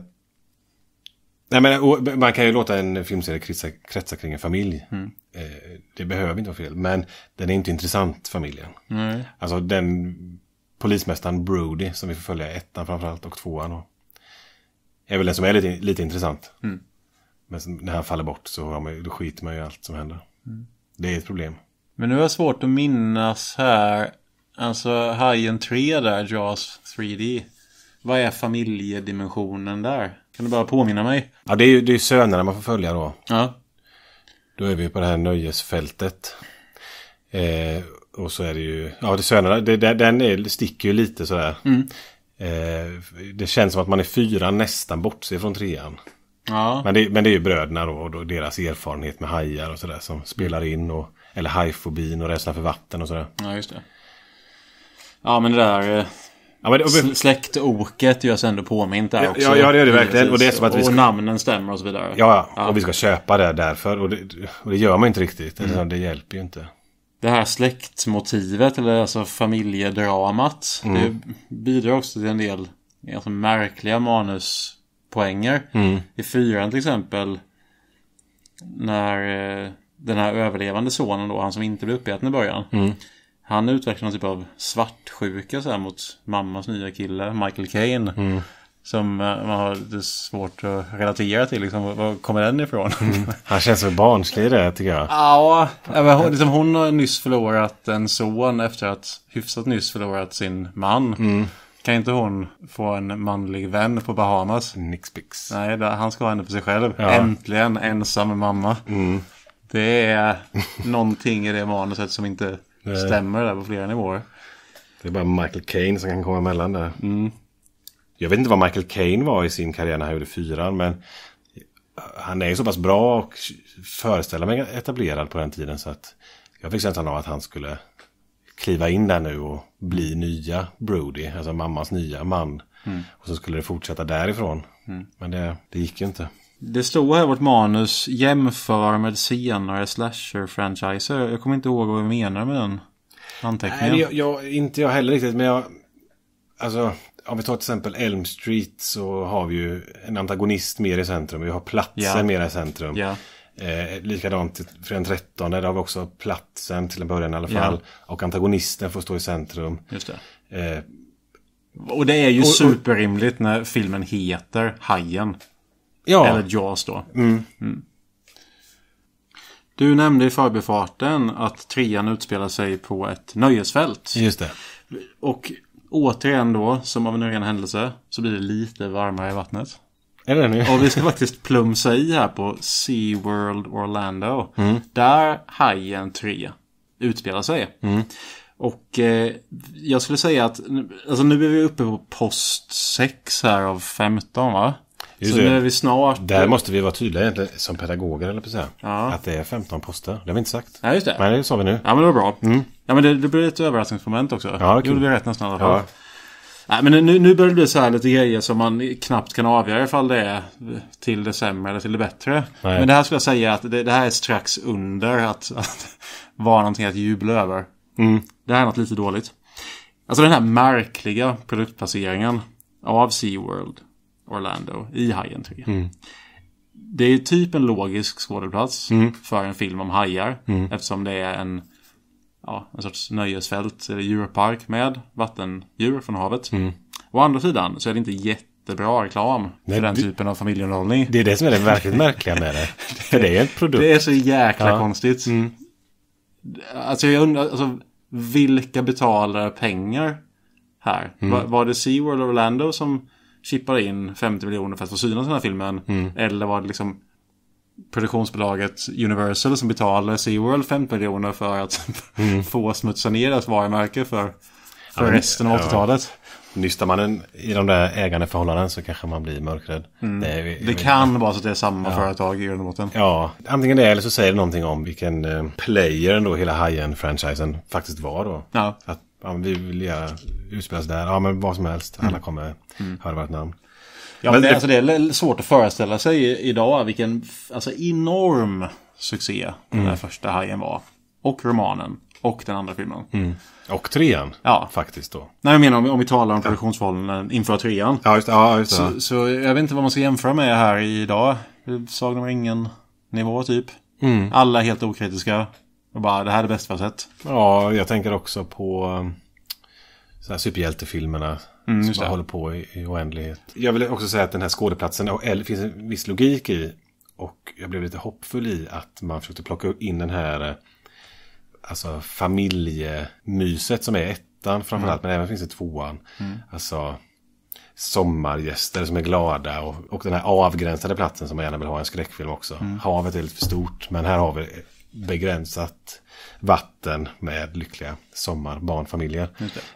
nej, men, man kan ju låta en filmserie kretsa, kretsa kring en familj. Mm. Eh, det behöver inte vara fel, men den är inte intressant, familjen. Mm. Alltså den polismästaren Brody som vi får följa ettan framförallt och tvåan. Och är väl den som är lite, lite intressant. Mm. Men när han faller bort så ja, då skiter man ju i allt som händer. Mm. Det är ett problem. Men nu har jag svårt att minnas här. Alltså Hajen 3 där, Jaws 3D. Vad är familjedimensionen där? Kan du bara påminna mig? Ja, det är ju det är sönerna man får följa då. Ja. Då är vi på det här nöjesfältet. Eh, och så är det ju, ja det Sönerna, det, den är, sticker ju lite sådär. Mm. Eh, det känns som att man är fyra nästan bortser från trean. Ja. Men, det, men det är ju bröderna då och deras erfarenhet med hajar och sådär som spelar mm. in. Och, eller hajfobin och rädslan för vatten och sådär. Ja, just det. Ja, men det där... Eh, ja, men det, släktoket görs ändå påmint där också. Ja, ja det gör det verkligen. Och, det är som att vi ska... och namnen stämmer och så vidare. Ja, ja. ja. och vi ska köpa det därför. Och det, och det gör man inte riktigt. Mm. Alltså, det hjälper ju inte det här släktmotivet eller alltså familjedramat. Mm. Det bidrar också till en del alltså, märkliga manuspoänger. Mm. I fyran till exempel. När eh, den här överlevande sonen då, han som inte blev uppäten i början. Mm. Han utvecklar någon typ av svartsjuka så här, mot mammas nya kille, Michael Caine. Mm som eh, man har svårt att relatera till. Liksom, var kommer den ifrån? Mm. Han känns så barnslig i det tycker jag. Ja, men, liksom, hon har nyss förlorat en son efter att hyfsat nyss förlorat sin man. Mm. Kan inte hon få en manlig vän på Bahamas? Nixpix. Nej, han ska ha henne för sig själv. Ja. Äntligen ensam mamma. Mm. Det är någonting i det manuset som inte stämmer där på flera nivåer. Det är bara Michael Caine som kan komma emellan där. Mm. Jag vet inte vad Michael Caine var i sin karriär när han gjorde fyran, men eh, han är ju så pass bra och föreställer mig etablerad på den tiden så att jag fick känslan av att han skulle kliva in där nu och bli nya Brody, alltså mammas nya man. Mm. Och så skulle det fortsätta därifrån. Mm. Men det, det gick ju inte. Det stod här i vårt manus jämför med senare slasher-franchiser. Jag kommer inte ihåg vad vi menar med den anteckningen. Nej, jag, jag, inte jag heller riktigt, men jag... Alltså, om vi tar till exempel Elm Street så har vi ju en antagonist mer i centrum. Vi har platsen yeah. mer i centrum. Yeah. Eh, likadant för den 13, där har vi också platsen till en början i alla fall. Yeah. Och antagonisten får stå i centrum. Just det. Eh, och det är ju och, superrimligt när filmen heter Hajen. Ja. Eller Jaws då. Mm. Mm. Du nämnde i förbifarten att trean utspelar sig på ett nöjesfält. Just det. Och Återigen då, som av en ren händelse, så blir det lite varmare i vattnet. Är det nu? Och vi ska faktiskt plumsa i här på SeaWorld Orlando. Mm. Där Hajen 3 utspelar sig. Mm. Och eh, jag skulle säga att alltså nu är vi uppe på post 6 här av 15 va? så nu är vi snart... Där måste vi vara tydliga egentligen som pedagoger, eller precis. Ja. Att det är 15 poster. Det har vi inte sagt. Nej, just det. Men det sa vi nu. Ja, men det var bra. Mm. Ja, men det, det blir ett överraskningsmoment också. Ja, det gjorde vi rätt nästan i alla fall. Ja. Nej, men nu, nu börjar det bli så här lite grejer som man knappt kan avgöra ifall det är till det sämre eller till det bättre. Nej. Men det här skulle jag säga att det, det här är strax under att, att vara någonting att jubla över. Mm. Det här är något lite dåligt. Alltså den här märkliga produktplaceringen av SeaWorld. Orlando i Hajen 3. Mm. Det är typ en logisk skådeplats mm. för en film om hajar. Mm. Eftersom det är en, ja, en sorts nöjesfält eller djurpark med vattendjur från havet. Mm. Å andra sidan så är det inte jättebra reklam Nej, för den det, typen av familjeunderhållning. Det är det som är det verkligt märkliga med det. för det är en produkt. Det är så jäkla ja. konstigt. Mm. Alltså jag undrar, alltså, vilka betalar pengar här? Mm. Var, var det Seaworld Orlando som chippade in 50 miljoner för att få synas den här filmen. Mm. Eller var det liksom produktionsbolaget Universal som betalade SeaWorld 50 miljoner för att mm. få smutsa ner deras varumärke för, för ja, resten av 80-talet. Ja. Nystar man en, i de där ägandeförhållanden så kanske man blir mörkrädd. Mm. Det, det kan vara så att det är samma ja. företag i grund och botten. Ja, antingen det eller så säger det någonting om vilken eh, player ändå hela high-end-franchisen faktiskt var då. Ja. Att ja, vi vill göra utspelas där. Ja, men vad som helst. Alla mm. kommer mm. höra vårt namn. Ja, men det, alltså, det är svårt att föreställa sig idag vilken alltså, enorm succé den mm. där första Hajen var. Och romanen. Och den andra filmen. Mm. Och trean. Ja. Faktiskt då. Nej, jag menar om, om vi talar om produktionsförhållanden inför trean. Ja, just, ja, just så, så, jag vet inte vad man ska jämföra med här idag. Sagan om ringen-nivå typ. Mm. Alla helt okritiska. Och bara, det här är bäst vi har sett. Ja, jag tänker också på um, så här superhjältefilmerna. Mm, som bara håller på i, i, oändlighet. Jag vill också säga att den här skådeplatsen eller, finns en viss logik i. Och jag blev lite hoppfull i att man försökte plocka in den här eh, alltså familjemyset som är ettan framförallt. Mm. Men även finns i tvåan. Mm. Alltså sommargäster som är glada och, och den här avgränsade platsen som man gärna vill ha i en skräckfilm också. Mm. Havet är lite för stort men här har vi begränsat vatten med lyckliga sommarbarnfamiljer.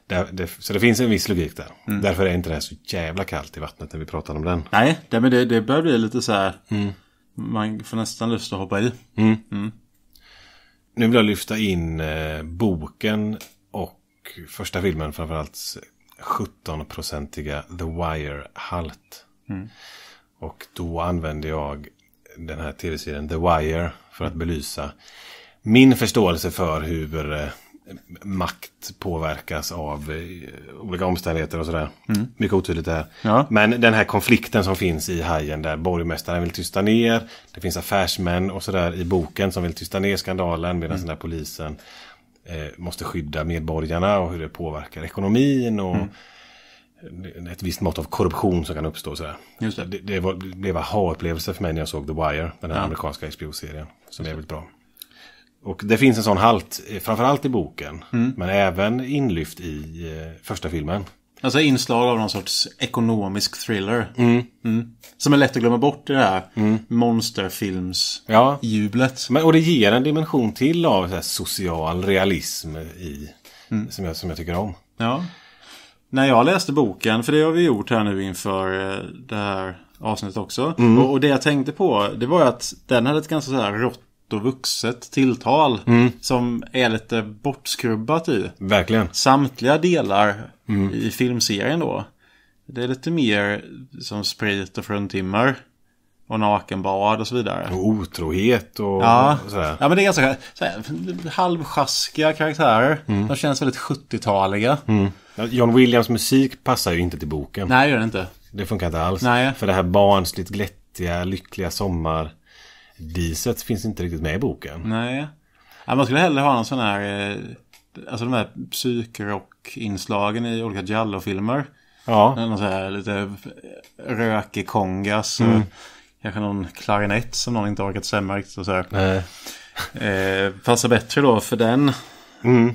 Det. Det, så det finns en viss logik där. Mm. Därför är inte det här så jävla kallt i vattnet när vi pratar om den. Nej, det, men det, det börjar bli lite så här. Mm. Man får nästan lust att hoppa i. Mm. mm. Nu vill jag lyfta in eh, boken och första filmen framförallt 17-procentiga The Wire-halt. Mm. Och då använde jag den här tv-serien The Wire för att belysa min förståelse för hur eh, makt påverkas av eh, olika omständigheter och sådär. Mm. Mycket otydligt det här. Ja. Men den här konflikten som finns i Hajen där borgmästaren vill tysta ner. Det finns affärsmän och sådär i boken som vill tysta ner skandalen medan mm. den där polisen eh, måste skydda medborgarna och hur det påverkar ekonomin och mm ett visst mått av korruption som kan uppstå. Sådär. Just det. Det, det, var, det blev aha-upplevelse för mig när jag såg The Wire, den här ja. amerikanska HBO-serien, som är väldigt bra. Och det finns en sån halt, eh, framförallt i boken, mm. men även inlyft i eh, första filmen. Alltså inslag av någon sorts ekonomisk thriller. Mm. Mm. Som är lätt att glömma bort i det här mm. monsterfilmsjublet. Ja. och det ger en dimension till av social realism i, mm. som, jag, som jag tycker om. Ja när jag läste boken, för det har vi gjort här nu inför eh, det här avsnittet också. Mm. Och, och, det jag tänkte på, det var att den hade ett ganska så här rått och vuxet tilltal. Mm. Som är lite bortskrubbat i. Verkligen. Samtliga delar mm. i filmserien då. Det är lite mer som sprit och fruntimmer och nakenbad och så vidare. Och otrohet och ja. sådär. Ja, men det är ganska sådär, karaktärer. Mm. De känns väldigt 70-taliga. Mm. John Williams musik passar ju inte till boken. Nej, det gör det inte. Det funkar inte alls. Nej. För det här barnsligt glättiga, lyckliga sommar diset finns inte riktigt med i boken. Nej. Ja, man skulle hellre ha någon sån här... Eh, alltså de här psykrock-inslagen i olika Jallo-filmer. Ja. Någon så här lite rökig kongas. Mm. Kanske någon klarinett som någon inte orkat särmärkt och sådär. Nej. Eh, passar bättre då för den. Mm.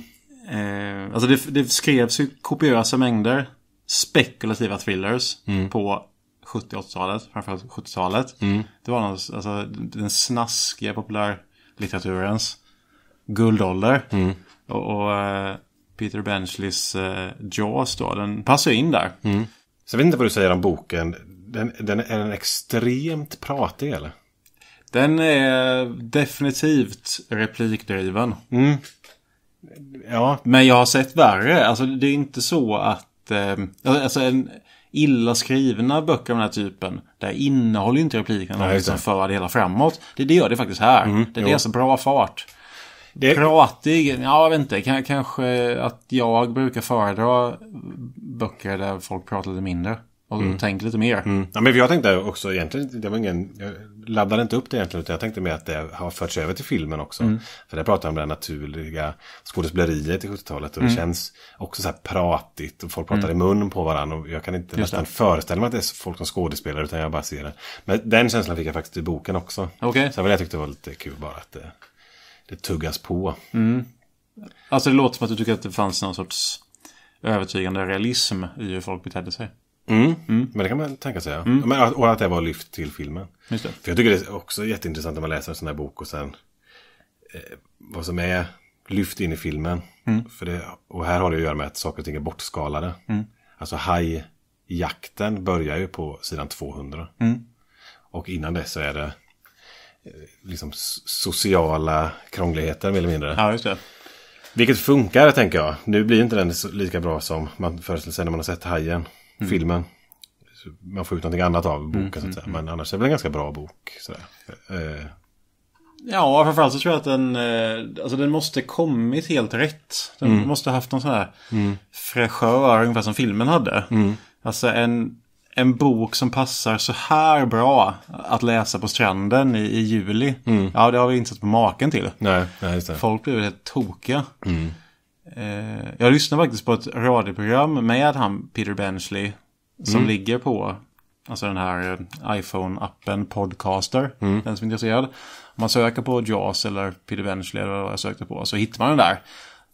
Eh, alltså det, det skrevs ju kopiösa mängder spekulativa thrillers mm. på 70-80-talet, framförallt 70-talet. Mm. Det var något, alltså, den snaskiga populärlitteraturens guldålder. Mm. Och, och eh, Peter Benchleys uh, eh, Jaws då, den passar ju in där. Mm. Så jag vet inte vad du säger om boken. Den, den, är den extremt pratig eller? Den är definitivt replikdriven. Mm. Ja. Men jag har sett värre. Alltså det är inte så att... Eh, alltså en illa skrivna böcker av den här typen. Där innehåller inte replikerna någonting som för det hela framåt. Det, det gör det faktiskt här. Mm, det, det är alltså bra fart. Det... Pratig? Ja, jag vet inte. K kanske att jag brukar föredra böcker där folk pratar lite mindre. Och mm. tänk lite mer. Mm. Ja, men jag tänkte också egentligen, det var ingen, jag laddade inte upp det egentligen, utan jag tänkte mer att det har förts över till filmen också. Mm. För där pratar om det naturliga skådespeleriet i 70-talet och det mm. känns också så här pratigt och folk pratar mm. i mun på varandra och jag kan inte Just nästan det. föreställa mig att det är folk som skådespelar. utan jag bara ser det. Men den känslan fick jag faktiskt i boken också. Okay. Så jag tyckte det var lite kul bara att det, det tuggas på. Mm. Alltså det låter som att du tycker att det fanns någon sorts övertygande realism i hur folk betedde sig. Mm, mm. Men det kan man tänka sig. Ja. Mm. Men, och att det var lyft till filmen. Just det. För jag tycker det är också jätteintressant när man läser en sån här bok och sen eh, vad som är lyft in i filmen. Mm. För det, och här har det att göra med att saker och ting är bortskalade. Mm. Alltså hajjakten börjar ju på sidan 200. Mm. Och innan dess så är det eh, liksom sociala krångligheter mer eller mindre. Ja, just det. Vilket funkar tänker jag. Nu blir inte den lika bra som man föreställer sig när man har sett Hajen mm. filmen. Man får ut någonting annat av boken. Mm, så att mm, säga. Mm. Men annars är det väl en ganska bra bok. Sådär. Eh. Ja, framförallt så tror jag att den, eh, alltså den måste kommit helt rätt. Den mm. måste haft någon sån här mm. fräschör, ungefär som filmen hade. Mm. Alltså en, en bok som passar så här bra att läsa på stranden i, i juli. Mm. Ja, det har vi inte sett på maken till. Nej, nej, Folk blir helt tokiga. Mm. Eh, jag lyssnade faktiskt på ett radioprogram med han Peter Benchley. Som mm. ligger på alltså den här eh, iPhone-appen Podcaster. Mm. Den som är intresserad. Om man söker på Jaws eller Peter Benchley eller vad jag sökte på så hittar man den där.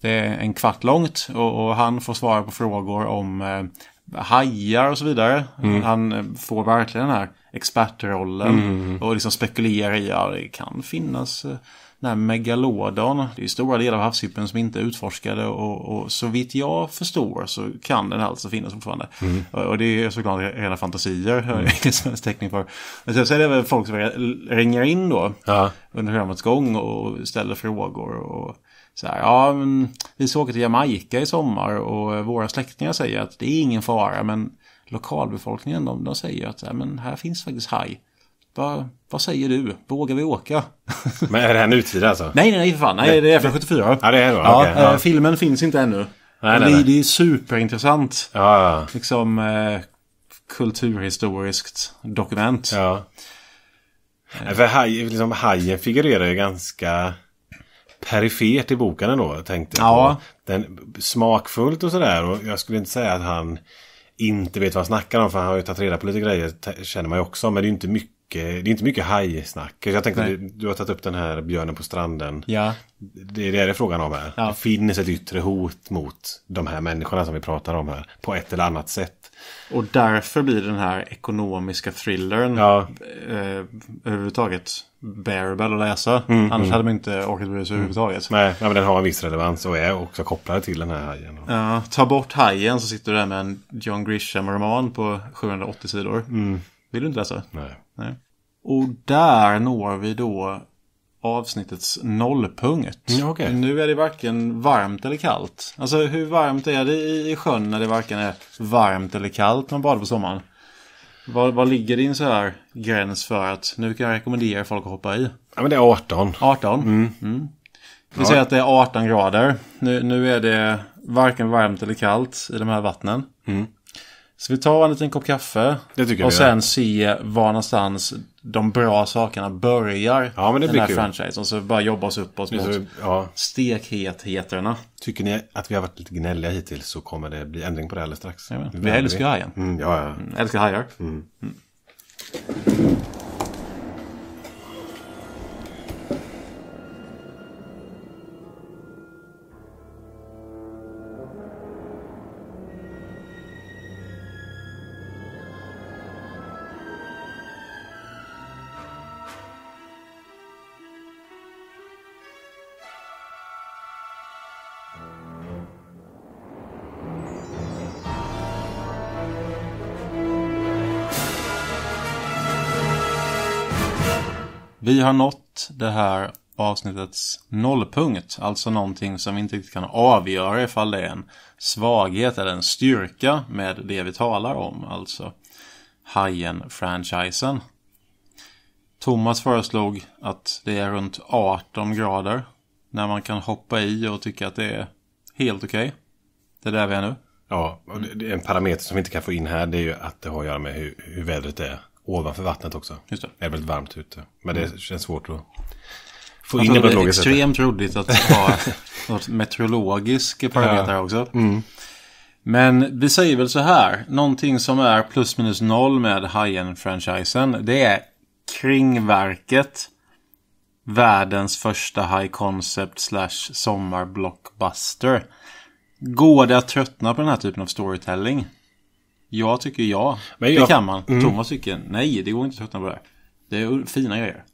Det är en kvart långt och, och han får svara på frågor om eh, hajar och så vidare. Mm. Han eh, får verkligen den här expertrollen mm. och liksom spekulerar i att det kan finnas eh, den här megalodon. Det är stora delar av havshyppen som inte är utforskade och, och så vitt jag förstår så kan den alltså finnas fortfarande. Mm. Och det är såklart rena fantasier, mm. ingen svensk för. Men sen så är det väl folk som ringer in då ja. under programmets gång och ställer frågor. och så här, ja, men vi ska åka till Jamaica i sommar och våra släktingar säger att det är ingen fara men lokalbefolkningen de, de säger att här, men här finns faktiskt haj. Va, vad säger du? Vågar vi åka? Men är det här nutid alltså? nej, nej, nej för fan. Nej, det är från 74. Ja, det är det. okay, eh, ja. Filmen finns inte ännu. Nej, nej, nej. Det, det är superintressant. Ja, ja. Liksom eh, kulturhistoriskt dokument. Ja. Eh. För haj, liksom, hajen figurerar ju ganska perifert i boken ändå. Tänkte jag. Ja. Den, smakfullt och sådär. Och jag skulle inte säga att han inte vet vad han snackar om. För han har ju tagit reda på lite grejer. Känner man ju också. Men det är ju inte mycket mycket, eh, det är inte mycket hajsnack. Jag tänkte, du, du har tagit upp den här björnen på stranden. Ja. Det, det är det frågan om här. Ja. Det finns ett yttre hot mot de här människorna som vi pratar om här. På ett eller annat sätt. Och därför blir den här ekonomiska thrillern ja. eh, överhuvudtaget bearable att läsa. Mm, Annars mm. hade man inte orkat bry sig mm. överhuvudtaget. Nej, men den har en viss relevans och är också kopplad till den här hajen. Ja, ta bort hajen så sitter du där med en John Grisham-roman på 780 sidor. Mm. Vill du inte läsa? Nej. Nej. Och där når vi då avsnittets nollpunkt. Mm, okay. Nu är det varken varmt eller kallt. Alltså hur varmt är det i, sjön när det varken är varmt eller kallt när man badar på sommaren? Vad, vad ligger din så här gräns för att nu kan jag rekommendera folk att hoppa i? Ja men det är 18. 18? Mm. mm. Vi ja. säger att det är 18 grader. Nu, nu är det varken varmt eller kallt i de här vattnen. Mm. Så vi tar en liten kopp kaffe. Det tycker och sen se var någonstans de bra sakerna börjar. Ja, men det den blir här kul. franchisen. Och så bara jobba oss uppåt mot så, ja. stekhetheterna. Tycker ni att vi har varit lite gnälliga hittills så kommer det bli ändring på det alldeles strax. Jajamän. Vi älskar hajen. Mm, ja, ja. Mm, älskar hajar. Mm. Mm. Vi har nått det här avsnittets nollpunkt, alltså någonting som vi inte riktigt kan avgöra ifall det är en svaghet eller en styrka med det vi talar om, alltså Hajen-franchisen. Thomas föreslog att det är runt 18 grader när man kan hoppa i och tycka att det är helt okej. Okay. Det är där vi är nu. Ja, och det är en parameter som vi inte kan få in här det är ju att det har att göra med hur, hur vädret är ovanför vattnet också. Just det. det är väldigt varmt ute. Men det mm. känns svårt att få jag in det på ett logiskt sätt. Det är extremt roligt att ha något meteorologiskt parameter ja. också. Mm. Men vi säger väl så här. Någonting som är plus minus noll med Hajen-franchisen. Det är kringverket. Världens första high concept slash sommarblockbuster. Går det att tröttna på den här typen av storytelling? Jag tycker ja. Men jag... Det kan man. Mm. Thomas tycker nej, det går inte att tröttna på det. Det är fina grejer.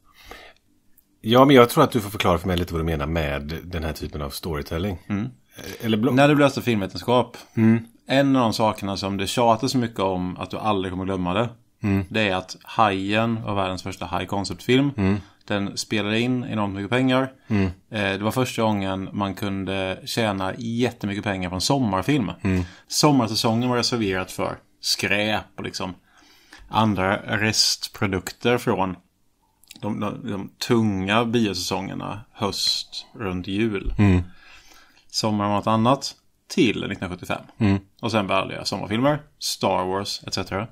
Ja, men jag tror att du får förklara för mig lite vad du menar med den här typen av storytelling. Mm. Eh, eller När du läste filmvetenskap, mm. en av de sakerna som det tjatas så mycket om att du aldrig kommer glömma det. Mm. Det är att Hajen var världens första high concept-film. Mm. Den spelade in enormt mycket pengar. Mm. Eh, det var första gången man kunde tjäna jättemycket pengar på en sommarfilm. Mm. Sommarsäsongen var reserverat för skräp och liksom andra restprodukter från de, de, de tunga biosäsongerna höst runt jul. Mm. Sommar och något annat till 1975. Mm. Och sen behärliga sommarfilmer, Star Wars etc. Mm.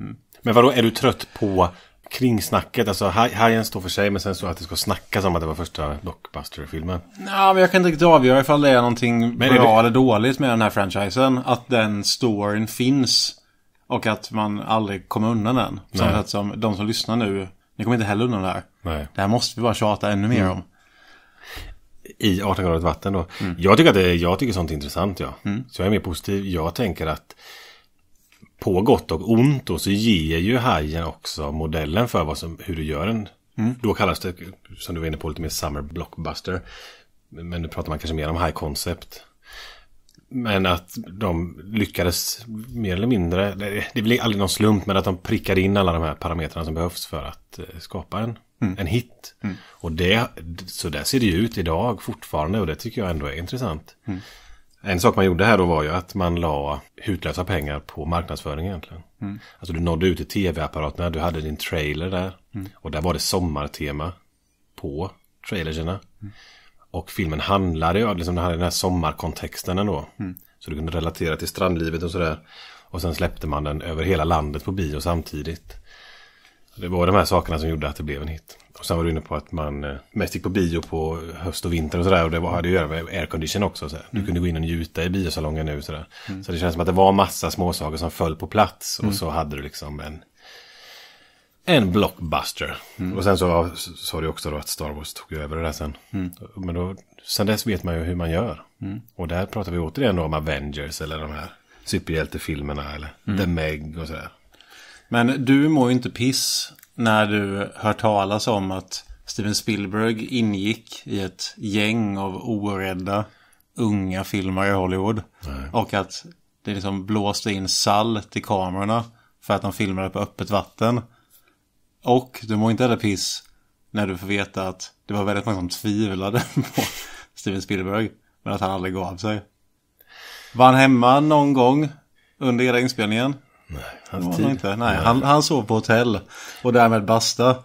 Mm. Men vadå, är du trött på kringsnacket? Alltså hajen står för sig men sen så att det ska snackas om att det var första filmen Nej, men jag kan inte riktigt avgöra ifall det är någonting men bra det... eller dåligt med den här franchisen. Att den storyn finns. Och att man aldrig kommer undan den. På samma som de som lyssnar nu, ni kommer inte heller undan det här. Nej. Det här måste vi bara tjata ännu mer mm. om. I 18 grader vatten då. Mm. Jag tycker att det, jag tycker sånt är intressant ja. Mm. Så jag är mer positiv. Jag tänker att på gott och ont då så ger ju hajen också modellen för vad som, hur du gör en. Mm. Då kallas det, som du var inne på, lite mer summer blockbuster. Men nu pratar man kanske mer om high concept. Men att de lyckades mer eller mindre, det blir aldrig någon slump, men att de prickade in alla de här parametrarna som behövs för att eh, skapa en, mm. en hit. Mm. Och det, så där ser det ju ut idag fortfarande och det tycker jag ändå är intressant. Mm. En sak man gjorde här då var ju att man la hutlösa pengar på marknadsföring egentligen. Mm. Alltså du nådde ut till tv-apparaterna, du hade din trailer där mm. och där var det sommartema på trailerserna. Mm. Och filmen handlade ju, liksom den hade den här sommarkontexten ändå. Mm. Så du kunde relatera till strandlivet och sådär. Och sen släppte man den över hela landet på bio samtidigt. Det var de här sakerna som gjorde att det blev en hit. Och sen var du inne på att man eh, mest gick på bio på höst och vinter och sådär. Och det hade ju att göra med aircondition också. Så Du mm. kunde gå in och njuta i biosalongen nu. Så, mm. så det känns som att det var massa småsaker som föll på plats. Och mm. så hade du liksom en en blockbuster. Mm. Och sen så sa det också då att Star Wars tog över det där sen. Mm. Men då, sen dess vet man ju hur man gör. Mm. Och där pratar vi återigen om Avengers eller de här superhjältefilmerna eller mm. The Meg och sådär. Men du mår ju inte piss när du hör talas om att Steven Spielberg ingick i ett gäng av orädda unga filmer i Hollywood. Nej. Och att det liksom blåste in salt i kamerorna för att de filmade på öppet vatten. Och du mår inte heller piss när du får veta att det var väldigt många som tvivlade på Steven Spielberg. Men att han aldrig gav sig. Var han hemma någon gång under era inspelningen? Nej, han, inte. Nej, Nej. Han, han sov på hotell och därmed basta.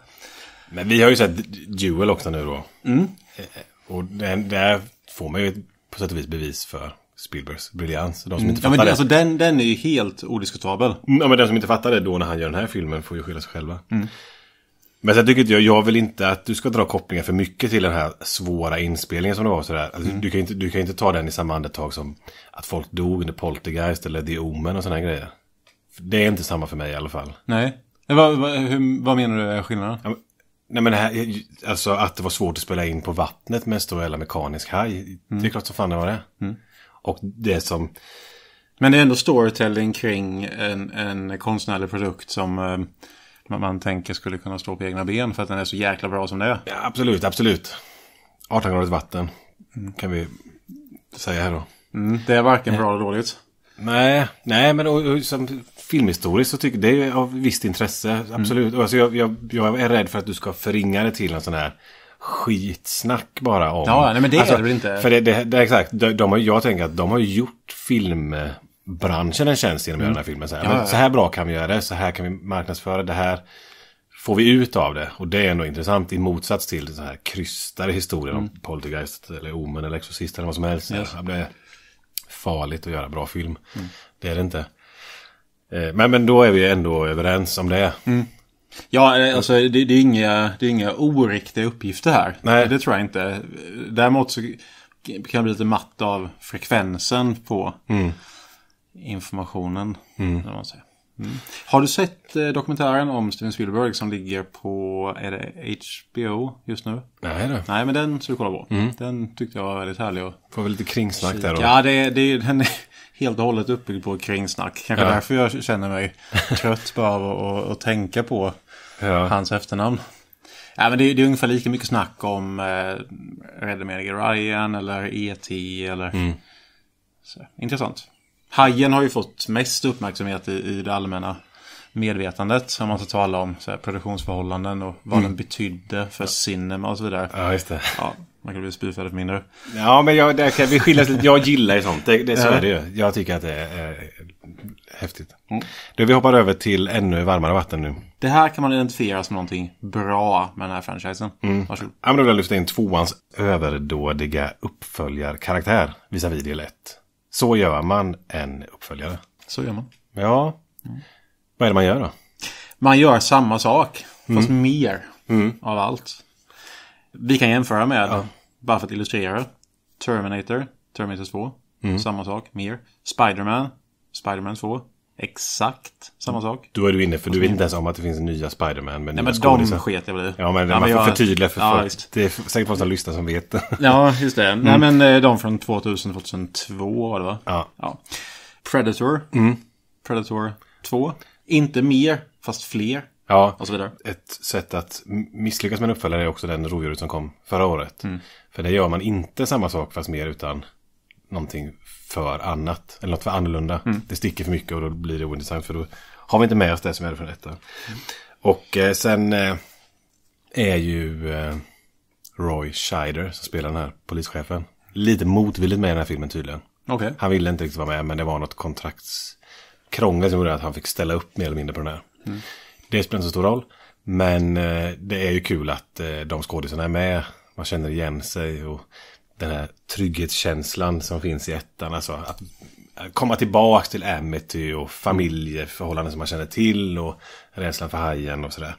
Men vi har ju sett Duel också nu då. Mm. Eh, och där får man ju på sätt och vis bevis för Spielbergs briljans. De som mm. inte fattar ja, men, det. Alltså, den, den är ju helt odiskutabel. Mm, ja, men den som inte fattar det då när han gör den här filmen får ju skylla sig själva. Mm. Men sen tycker jag, jag vill inte att du ska dra kopplingar för mycket till den här svåra inspelningen som det var. Sådär. Alltså, mm. du, kan inte, du kan inte ta den i samma andetag som att folk dog under Poltergeist eller The Omen och sådana grejer. Det är inte samma för mig i alla fall. Nej. Vad, vad, hur, vad menar du är skillnaden? Ja, nej men det här, alltså att det var svårt att spela in på vattnet med en stor jävla mekanisk haj. Mm. Det är mm. klart som fan det var det. Mm. Och det som... Men det är ändå storytelling kring en, en konstnärlig produkt som eh, man, man tänker skulle kunna stå på egna ben för att den är så jäkla bra som det är. Ja, absolut, absolut. 18 grader vatten mm. kan vi säga här då. Mm, det är varken bra eller dåligt. Nej, nej men och, och, som filmhistoriskt så tycker jag det är av visst intresse. Absolut. Mm. Alltså, jag, jag, jag, är rädd för att du ska förringa det till en sån här skitsnack bara om. Ja, nej, men det alltså, är det väl inte. För det, det, det exakt. De, de, har, jag tänker att de har gjort filmbranschen en tjänst genom att mm. göra den här filmen. Så här, ja, ja. så här bra kan vi göra det, så här kan vi marknadsföra det här. Får vi ut av det? Och det är ändå intressant i motsats till så här krystade historier mm. om Poltergeist eller Omen eller Exorcist eller vad som helst. Yes. Det är farligt att göra bra film. Mm. Det är det inte. Eh, men, men då är vi ändå överens om det. Mm. Ja, eh, alltså det, det, är inga, det är inga oriktiga uppgifter här. Nej. Det tror jag inte. Däremot så kan det bli lite matt av frekvensen på mm. informationen. Mm. Man säger. Mm. Har du sett eh, dokumentären om Steven Spielberg som ligger på är det HBO just nu? Nej då. Nej men den ska du kolla på. Mm. Den tyckte jag var väldigt härlig. Och... Får vi lite kringsnack kika. där då? Ja, det, det, den är helt och hållet uppbyggd på kringsnack. Kanske ja. därför jag känner mig trött bara av att tänka på ja. hans efternamn. Ja, men det, är, det är ungefär lika mycket snack om eh, Redemedic Ryan eller E.T. eller... Mm. Så, intressant. Hajen har ju fått mest uppmärksamhet i, i det allmänna medvetandet. Om man ska tala om så här, produktionsförhållanden och vad mm. den betydde för ja. cinema och så vidare. Ja, just det. Ja, man kan bli spyfärdig för mindre. Ja, men jag, där kan vi skiljas lite. Jag gillar ju sånt. Det, det, så är det ju. Jag tycker att det är häftigt. Mm. Du, vi hoppar över till ännu varmare vatten nu. Det här kan man identifiera som någonting bra med den här franchisen. Mm. Varsågod. Ja, men då vill jag lyfta in tvåans överdådiga uppföljarkaraktär visavi del 1. Så gör man en uppföljare. Så gör man. Ja. Mm. Vad är det man gör då? Man gör samma sak, fast mm. mer mm. av allt. Vi kan jämföra med, ja. bara för att illustrera, Terminator, Terminator 2. Mm. Samma sak, mer. Spiderman, Spiderman 2. Exakt samma mm. sak. Då är du inne, för du vet inte ens om att det finns nya Spiderman. Men Nej, men de sket jag väl i. Ja, men ja, man får jag... förtydliga för ja, folk. Just. Det är säkert folk som lyssnar som vet. ja, just det. Mm. Nej, men eh, de från 2000, 2002 var det va? Ja. ja. Predator. Mm. Predator 2. Inte mer, fast fler. Ja, och så vidare. ett sätt att misslyckas med en uppföljare är också den rovdjuret som kom förra året. Mm. För det gör man inte samma sak fast mer utan någonting för annat. Eller något för annorlunda. Mm. Det sticker för mycket och då blir det ointressant. För då har vi inte med oss det som är från detta. Och eh, sen eh, är ju eh, Roy Scheider som spelar den här polischefen. Lite motvilligt med i den här filmen tydligen. Okay. Han ville inte riktigt vara med men det var något kontraktskrångel som gjorde att han fick ställa upp mer eller mindre på den här. Mm. Det spelar inte så stor roll. Men eh, det är ju kul att eh, de skådisarna är med. Man känner igen sig och den här trygghetskänslan som finns i ettan. Alltså att komma tillbaka till Amity och familjeförhållanden som man känner till och rädslan för hajen och sådär.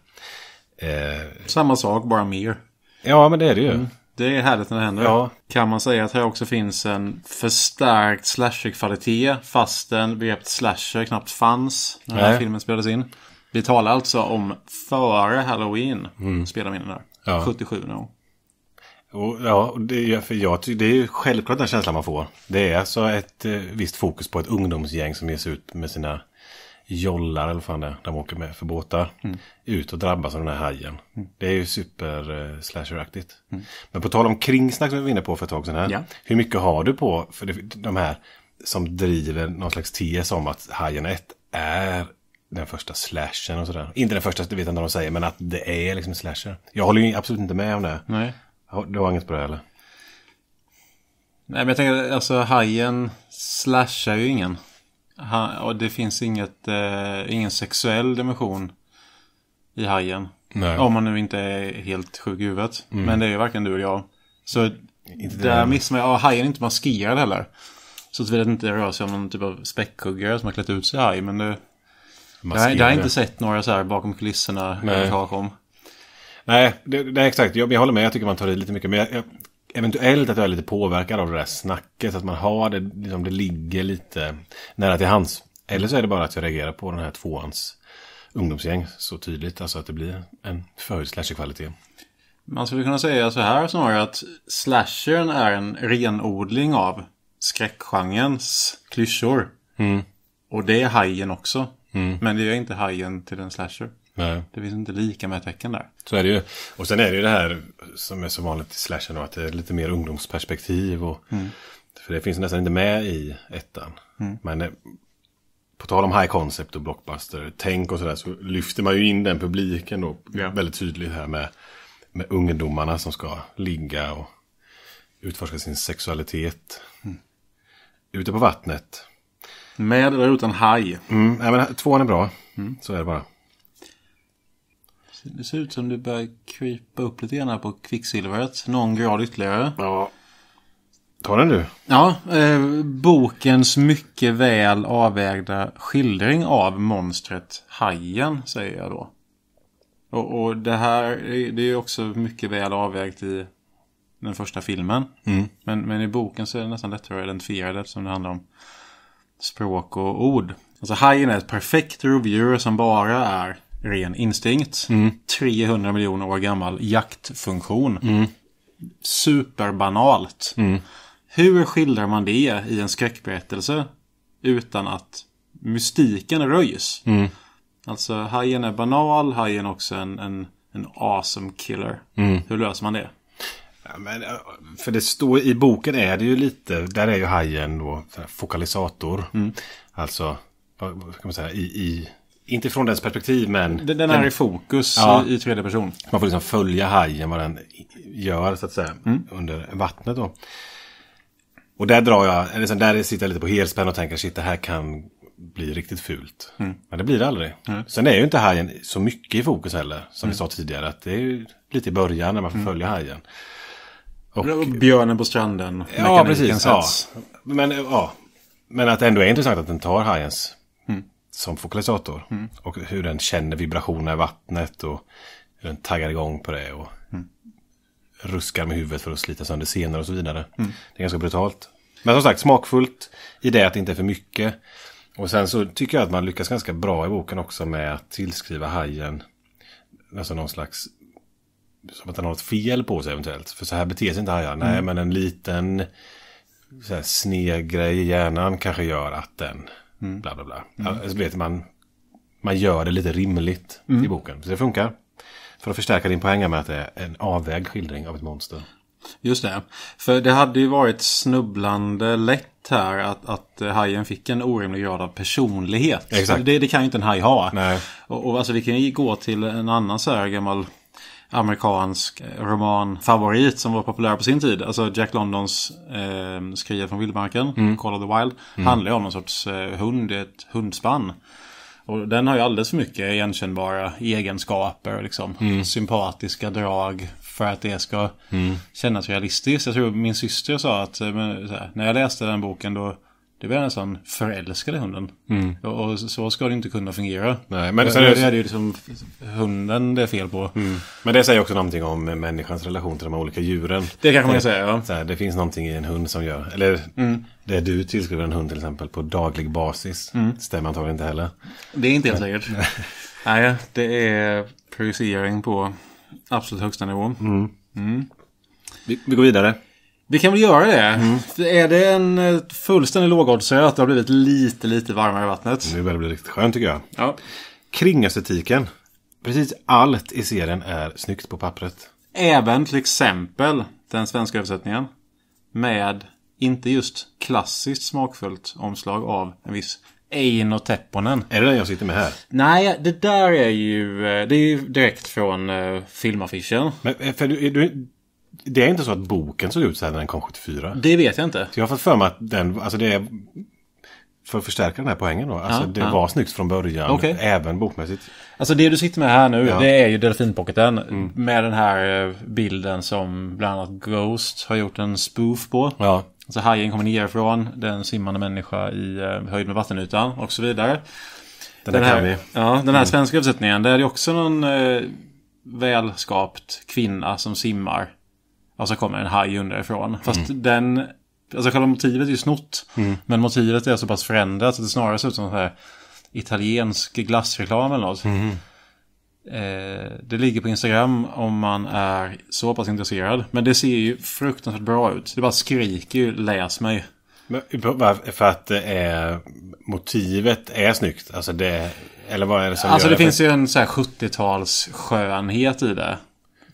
Eh... Samma sak, bara mer. Ja, men det är det ju. Mm. Det är härligt när det händer. Ja. Kan man säga att här också finns en förstärkt slasher-kvalitet fastän begreppet slasher knappt fanns när den här filmen spelades in. Vi talar alltså om före Halloween, mm. spelar vi in där. Ja. 77 nog. Och, ja, det, för jag, det är ju självklart den känslan man får. Det är alltså ett eh, visst fokus på ett ungdomsgäng som ger sig ut med sina jollar eller vad fan det är, de åker med för båtar. Mm. Ut och drabbas av den här hajen. Mm. Det är ju super eh, slasheraktigt. Mm. Men på tal om kringsnack som vi var inne på för ett tag sedan. Här, ja. Hur mycket har du på för de här som driver någon slags tes om att Hajen 1 är den första slashen och sådär. Inte den första, det vet jag inte vad de säger, men att det är liksom slasher. Jag håller ju absolut inte med om det. Nej. Du har inget på det eller? Nej men jag tänker alltså hajen slashar ju ingen. Han, och det finns inget, eh, ingen sexuell dimension i hajen. Nej. Om man nu inte är helt sjuk i huvudet. Mm. Men det är ju varken du eller jag. Så inte där missar jag, ja, hajen är inte maskerad heller. Så att vi inte rör sig om någon typ av späckhuggare som har klätt ut sig i haj. Men det, det, har, det har jag inte sett några så här bakom kulisserna Nej. reportage Nej, det, det är exakt. Jag, jag håller med. Jag tycker man tar i lite mycket. Men jag, jag, eventuellt att jag är lite påverkad av det där snacket. att man har det, liksom, det ligger lite nära till hands. Eller så är det bara att jag reagerar på den här tvåans ungdomsgäng så tydligt. Alltså att det blir en förhöjd slasher-kvalitet. Man skulle kunna säga så här snarare att slashern är en renodling av skräckgenrens klyschor. Mm. Och det är hajen också. Mm. Men det är inte hajen till en slasher. Nej. Det finns inte lika med tecken där. Så är det ju. Och sen är det ju det här som är så vanligt i slashen att det är lite mer ungdomsperspektiv. Och, mm. För det finns nästan inte med i ettan. Mm. Men eh, på tal om high concept och blockbuster, tänk och sådär så lyfter man ju in den publiken då ja. väldigt tydligt här med, med ungdomarna som ska ligga och utforska sin sexualitet. Mm. Ute på vattnet. Med eller utan haj? Mm, nej, men tvåan är bra. Mm. Så är det bara. Det ser ut som du börjar krypa upp lite grann här på kvicksilvret. Någon grad ytterligare. Ja. Ta den du. Ja, eh, bokens mycket väl avvägda skildring av monstret Hajen säger jag då. Och, och det här det är också mycket väl avvägt i den första filmen. Mm. Men, men i boken så är det nästan lättare att identifiera det som det handlar om språk och ord. Alltså hajen är ett perfekt rovdjur som bara är ren instinkt. Mm. 300 miljoner år gammal jaktfunktion. Mm. Superbanalt. Mm. Hur skildrar man det i en skräckberättelse utan att mystiken röjs? Mm. Alltså hajen är banal, hajen också en, en, en awesome killer. Mm. Hur löser man det? Ja, men, för det står i boken är det ju lite, där är ju hajen då fokalisator. Mm. Alltså, vad ska man säga, i, i inte från dess perspektiv men... Den, den är den, i fokus ja, i, tredje person. Man får liksom följa hajen vad den gör så att säga mm. under vattnet då. Och där drar jag, liksom, där sitter jag lite på helspänn och tänker shit det här kan bli riktigt fult. Mm. Men det blir det aldrig. Mm. Sen är ju inte hajen så mycket i fokus heller. Som mm. vi sa tidigare att det är ju lite i början när man får mm. följa hajen. Och, och björnen på stranden. Ja, precis. Ja. Men, ja. Men att det ändå är intressant att den tar hajens som fokalisator. Mm. Och hur den känner vibrationer i vattnet och hur den taggar igång på det. Och mm. ruskar med huvudet för att slita sönder senor och så vidare. Mm. Det är ganska brutalt. Men som sagt, smakfullt i det att det inte är för mycket. Och sen så tycker jag att man lyckas ganska bra i boken också med att tillskriva hajen alltså någon slags som att den har ett fel på sig eventuellt. För så här beter sig inte hajar. Nej, mm. men en liten så här, snedgrej i hjärnan kanske gör att den Mm. Bla bla bla. Mm. Alltså, vet man, man gör det lite rimligt mm. i boken. Så det funkar. För att förstärka din poäng med att det är en avvägd skildring av ett monster. Just det. För det hade ju varit snubblande lätt här att, att eh, hajen fick en orimlig grad av personlighet. Exakt. Det, det kan ju inte en haj ha. Nej. Och, och alltså, vi kan ju gå till en annan så här gammal amerikansk eh, romanfavorit som var populär på sin tid. Alltså Jack Londons eh, Skria från vildmarken, mm. Call of the Wild, mm. handlar ju om någon sorts eh, hund, ett hundspann. Och den har ju alldeles för mycket igenkännbara egenskaper, liksom mm. sympatiska drag för att det ska mm. kännas realistiskt. Jag tror min syster sa att eh, men, här, när jag läste den boken då det blir nästan förälskade hunden. Mm. Och så ska det inte kunna fungera. Nej, men sen det, är det ju liksom hunden det är fel på. Mm. Men det säger också någonting om människans relation till de här olika djuren. Det kanske man kan säga, ja. Så här, det finns någonting i en hund som gör, eller mm. det du tillskriver en hund till exempel på daglig basis mm. stämmer antagligen inte heller. Det är inte helt säkert. Nej, det är projicering på absolut högsta nivå. Mm. Mm. Vi, vi går vidare. Det kan väl göra det. Mm. Är det en eh, fullständig lågoddsö att det har blivit lite, lite varmare i vattnet? Det börjar bli riktigt skönt tycker jag. Ja. Kringestetiken. Precis allt i serien är snyggt på pappret. Även till exempel den svenska översättningen. Med inte just klassiskt smakfullt omslag av en viss Eino Tepponen. Är det den jag sitter med här? Nej, det där är ju, eh, det är ju direkt från eh, filmaffischen. Men, för du, du, det är inte så att boken såg ut så här när den kom 74? Det vet jag inte. jag har fått för mig att den, alltså det är, för att förstärka den här poängen då, alltså ja, det ja. var snyggt från början, okay. även bokmässigt. Alltså det du sitter med här nu, ja. det är ju delfinpocketen mm. med den här eh, bilden som bland annat Ghost har gjort en spoof på. Ja. Alltså hajen kommer nerifrån, den simmande människa i eh, höjd med vattenytan och så vidare. Den, den här, här Ja, den här mm. svenska översättningen, där är det också någon eh, välskapt kvinna som simmar. Och så kommer en haj underifrån. Fast mm. den... Alltså själva motivet är ju snott. Mm. Men motivet är så pass förändrat att det snarare ser ut som så här italiensk glassreklam eller något. Mm. Eh, det ligger på Instagram om man är så pass intresserad. Men det ser ju fruktansvärt bra ut. Det bara skriker ju läs mig. Men, för att det är, motivet är snyggt? Alltså det, eller vad är det som Alltså gör det, det finns ju en så här 70-tals skönhet i det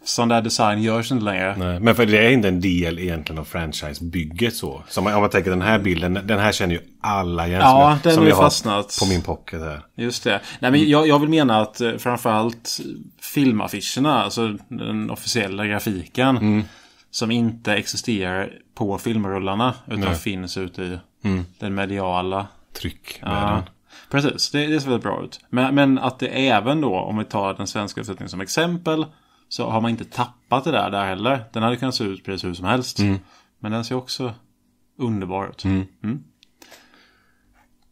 sån där design görs inte längre. Nej, men för det är inte en del egentligen av franchisebygget så. Som om man tänker den här bilden, den här känner ju alla igen. Ja, den som har jag fastnat. på min pocket här. Just det. Nej, men jag, jag vill mena att eh, framförallt filmaffischerna, alltså den officiella grafiken. Mm. Som inte existerar på filmrullarna utan Nej. finns ute i mm. den mediala. Tryckvärlden. Precis, det, det ser väldigt bra ut. Men, men, att det även då, om vi tar den svenska uppsättningen som exempel, så har man inte tappat det där, där heller. Den hade kunnat se ut precis hur som helst. Mm. Men den ser också underbar ut. Mm. Mm.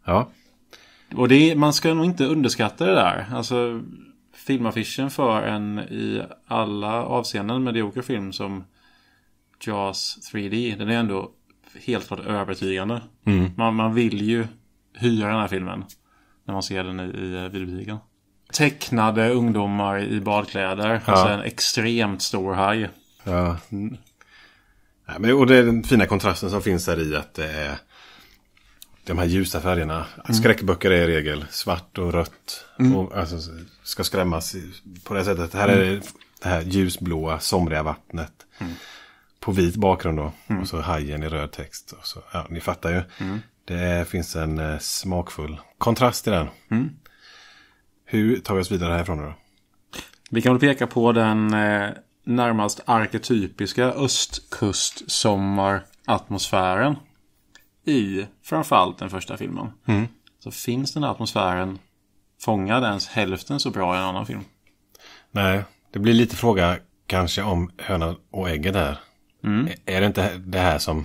Ja. Och det, man ska nog inte underskatta det där. Alltså filmaffischen för en i alla avseenden medioker film som Jaws 3D. Den är ändå helt klart övertygande. Mm. Man, man vill ju hyra den här filmen. När man ser den i, i videobutiken. Tecknade ungdomar i badkläder. Ja. Alltså en extremt stor haj. Ja. Mm. ja men, och det är den fina kontrasten som finns här i att det är de här ljusa färgerna. Mm. Skräckböcker är i regel svart och rött. Mm. Och, alltså, ska skrämmas på det sättet. Här är det, mm. det här ljusblåa, somriga vattnet. Mm. På vit bakgrund då. Mm. Och så hajen i röd text. Och så, ja, ni fattar ju. Mm. Det finns en eh, smakfull kontrast i den. Mm. Hur tar vi oss vidare härifrån nu då? Vi kan väl peka på den eh, närmast arketypiska östkust-sommaratmosfären i framförallt den första filmen. Mm. Så finns den här atmosfären fångad ens hälften så bra i en annan film? Nej, det blir lite fråga kanske om hönan och ägget där. Mm. Är det inte det här som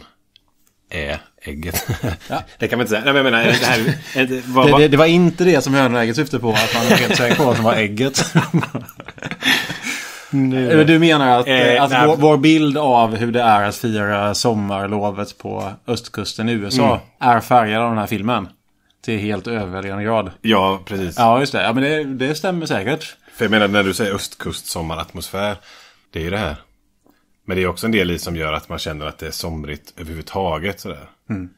är ägget. Ja. Det kan man inte säga. Nej, men menar, det, här, det, var, det, det, det, var inte det som hönan syftade på, att man är helt säker på vad som var ägget. Nu. Du menar att, eh, att vår, vår, bild av hur det är att fira sommarlovet på östkusten i USA mm. är färgad av den här filmen? Till helt överväldigande grad. Ja, precis. Ja, just det. Ja, men det, det stämmer säkert. För jag menar, när du säger östkust sommaratmosfär, det är ju det här. Men det är också en del i som gör att man känner att det är somrigt överhuvudtaget. Sådär. Mm.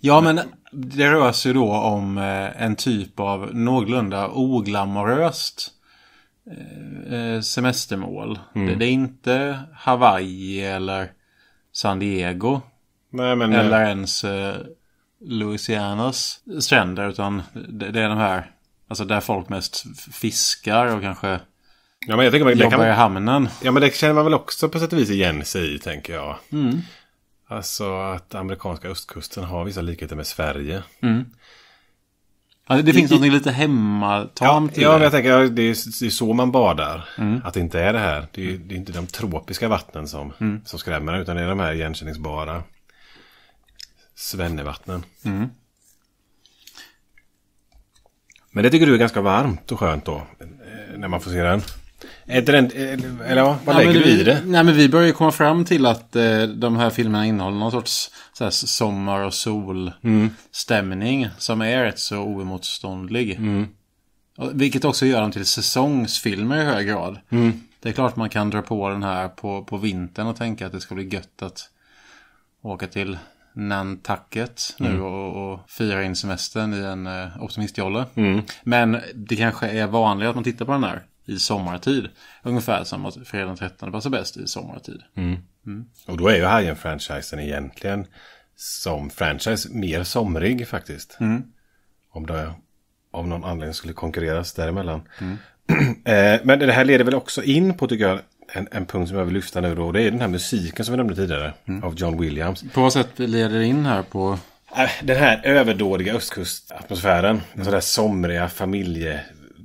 Ja, men det rör sig då om eh, en typ av någorlunda oglamoröst eh, eh, semestermål. Mm. Det är inte Hawaii eller San Diego. Nej, men... Eller ens Louisianas stränder. Utan det är de här, alltså där folk mest fiskar och kanske Ja, men jag tänker, man, i hamnen. Ja, men det känner man väl också på sätt och vis igen sig i, tänker jag. Mm. Alltså att amerikanska östkusten har vissa likheter med Sverige. Mm. Alltså, det finns I, något lite hemmatamt ja, i ja, det. Ja, jag tänker att det, är, det är så man badar. Mm. Att det inte är det här. Det är, det är inte de tropiska vattnen som, mm. som skrämmer utan det är de här igenkänningsbara svennevattnen. Mm. Men det tycker du är ganska varmt och skönt då? Eh, när man får se den. Är inte den, eller ja, vad nej, lägger du i det? Nej, men vi börjar ju komma fram till att eh, de här filmerna innehåller någon sorts så här, sommar och solstämning mm. som är rätt så oemotståndlig. Mm. Vilket också gör dem till säsongsfilmer i hög grad. Mm. Det är klart man kan dra på den här på, på vintern och tänka att det ska bli gött att åka till Nantucket nu mm. och, och fira in semestern i en eh, optimistjolle. Mm. Men det kanske är vanligare att man tittar på den här i sommartid. Ungefär som att fredag den 13 passar bäst i sommartid. Mm. Mm. Och då är ju Hajen-franchisen egentligen som franchise mer somrig faktiskt. Mm. Om det av någon anledning skulle konkurreras däremellan. Mm. eh, men det här leder väl också in på tycker jag en, en punkt som jag vill lyfta nu då. Det är den här musiken som vi nämnde tidigare mm. av John Williams. På vad sätt leder det in här på? Eh, den här överdådiga östkustatmosfären. Mm. Den där somriga familje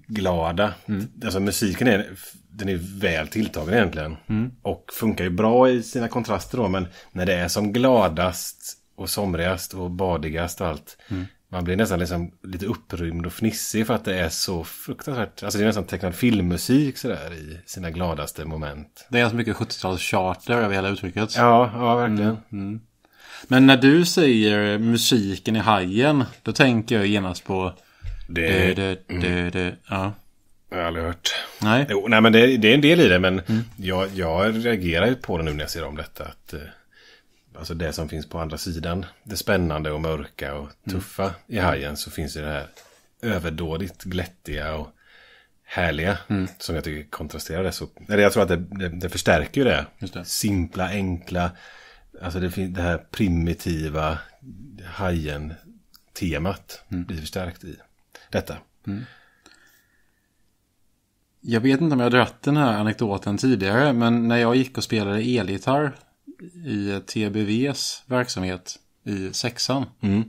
glada. Mm. Alltså musiken är, den är väl tilltagen egentligen. Mm. Och funkar ju bra i sina kontraster då. Men när det är som gladast och somrigast och badigast och allt. Mm. Man blir nästan liksom lite upprymd och fnissig för att det är så fruktansvärt. Alltså det är nästan tecknad filmmusik sådär i sina gladaste moment. Det är så alltså mycket 70-talscharter över hela uttrycket. Ja, ja verkligen. Mm, mm. Men när du säger musiken i Hajen, då tänker jag genast på det... Det, det, det, ja. Jag har aldrig hört. Nej. Jo, nej men det, det, är en del i det, men mm. jag, jag reagerar på det nu när jag ser om detta. Att, eh, alltså det som finns på andra sidan, det spännande och mörka och mm. tuffa mm. i hajen, så finns ju det här överdådigt glättiga och härliga. Mm. Som jag tycker kontrasterar det så. Eller jag tror att det, det, det förstärker ju det. det. Simpla, enkla. Alltså det, det här primitiva hajen-temat mm. blir förstärkt i detta. Mm. Jag vet inte om jag dratt den här anekdoten tidigare, men när jag gick och spelade elgitarr i TBVs verksamhet i sexan. Mm.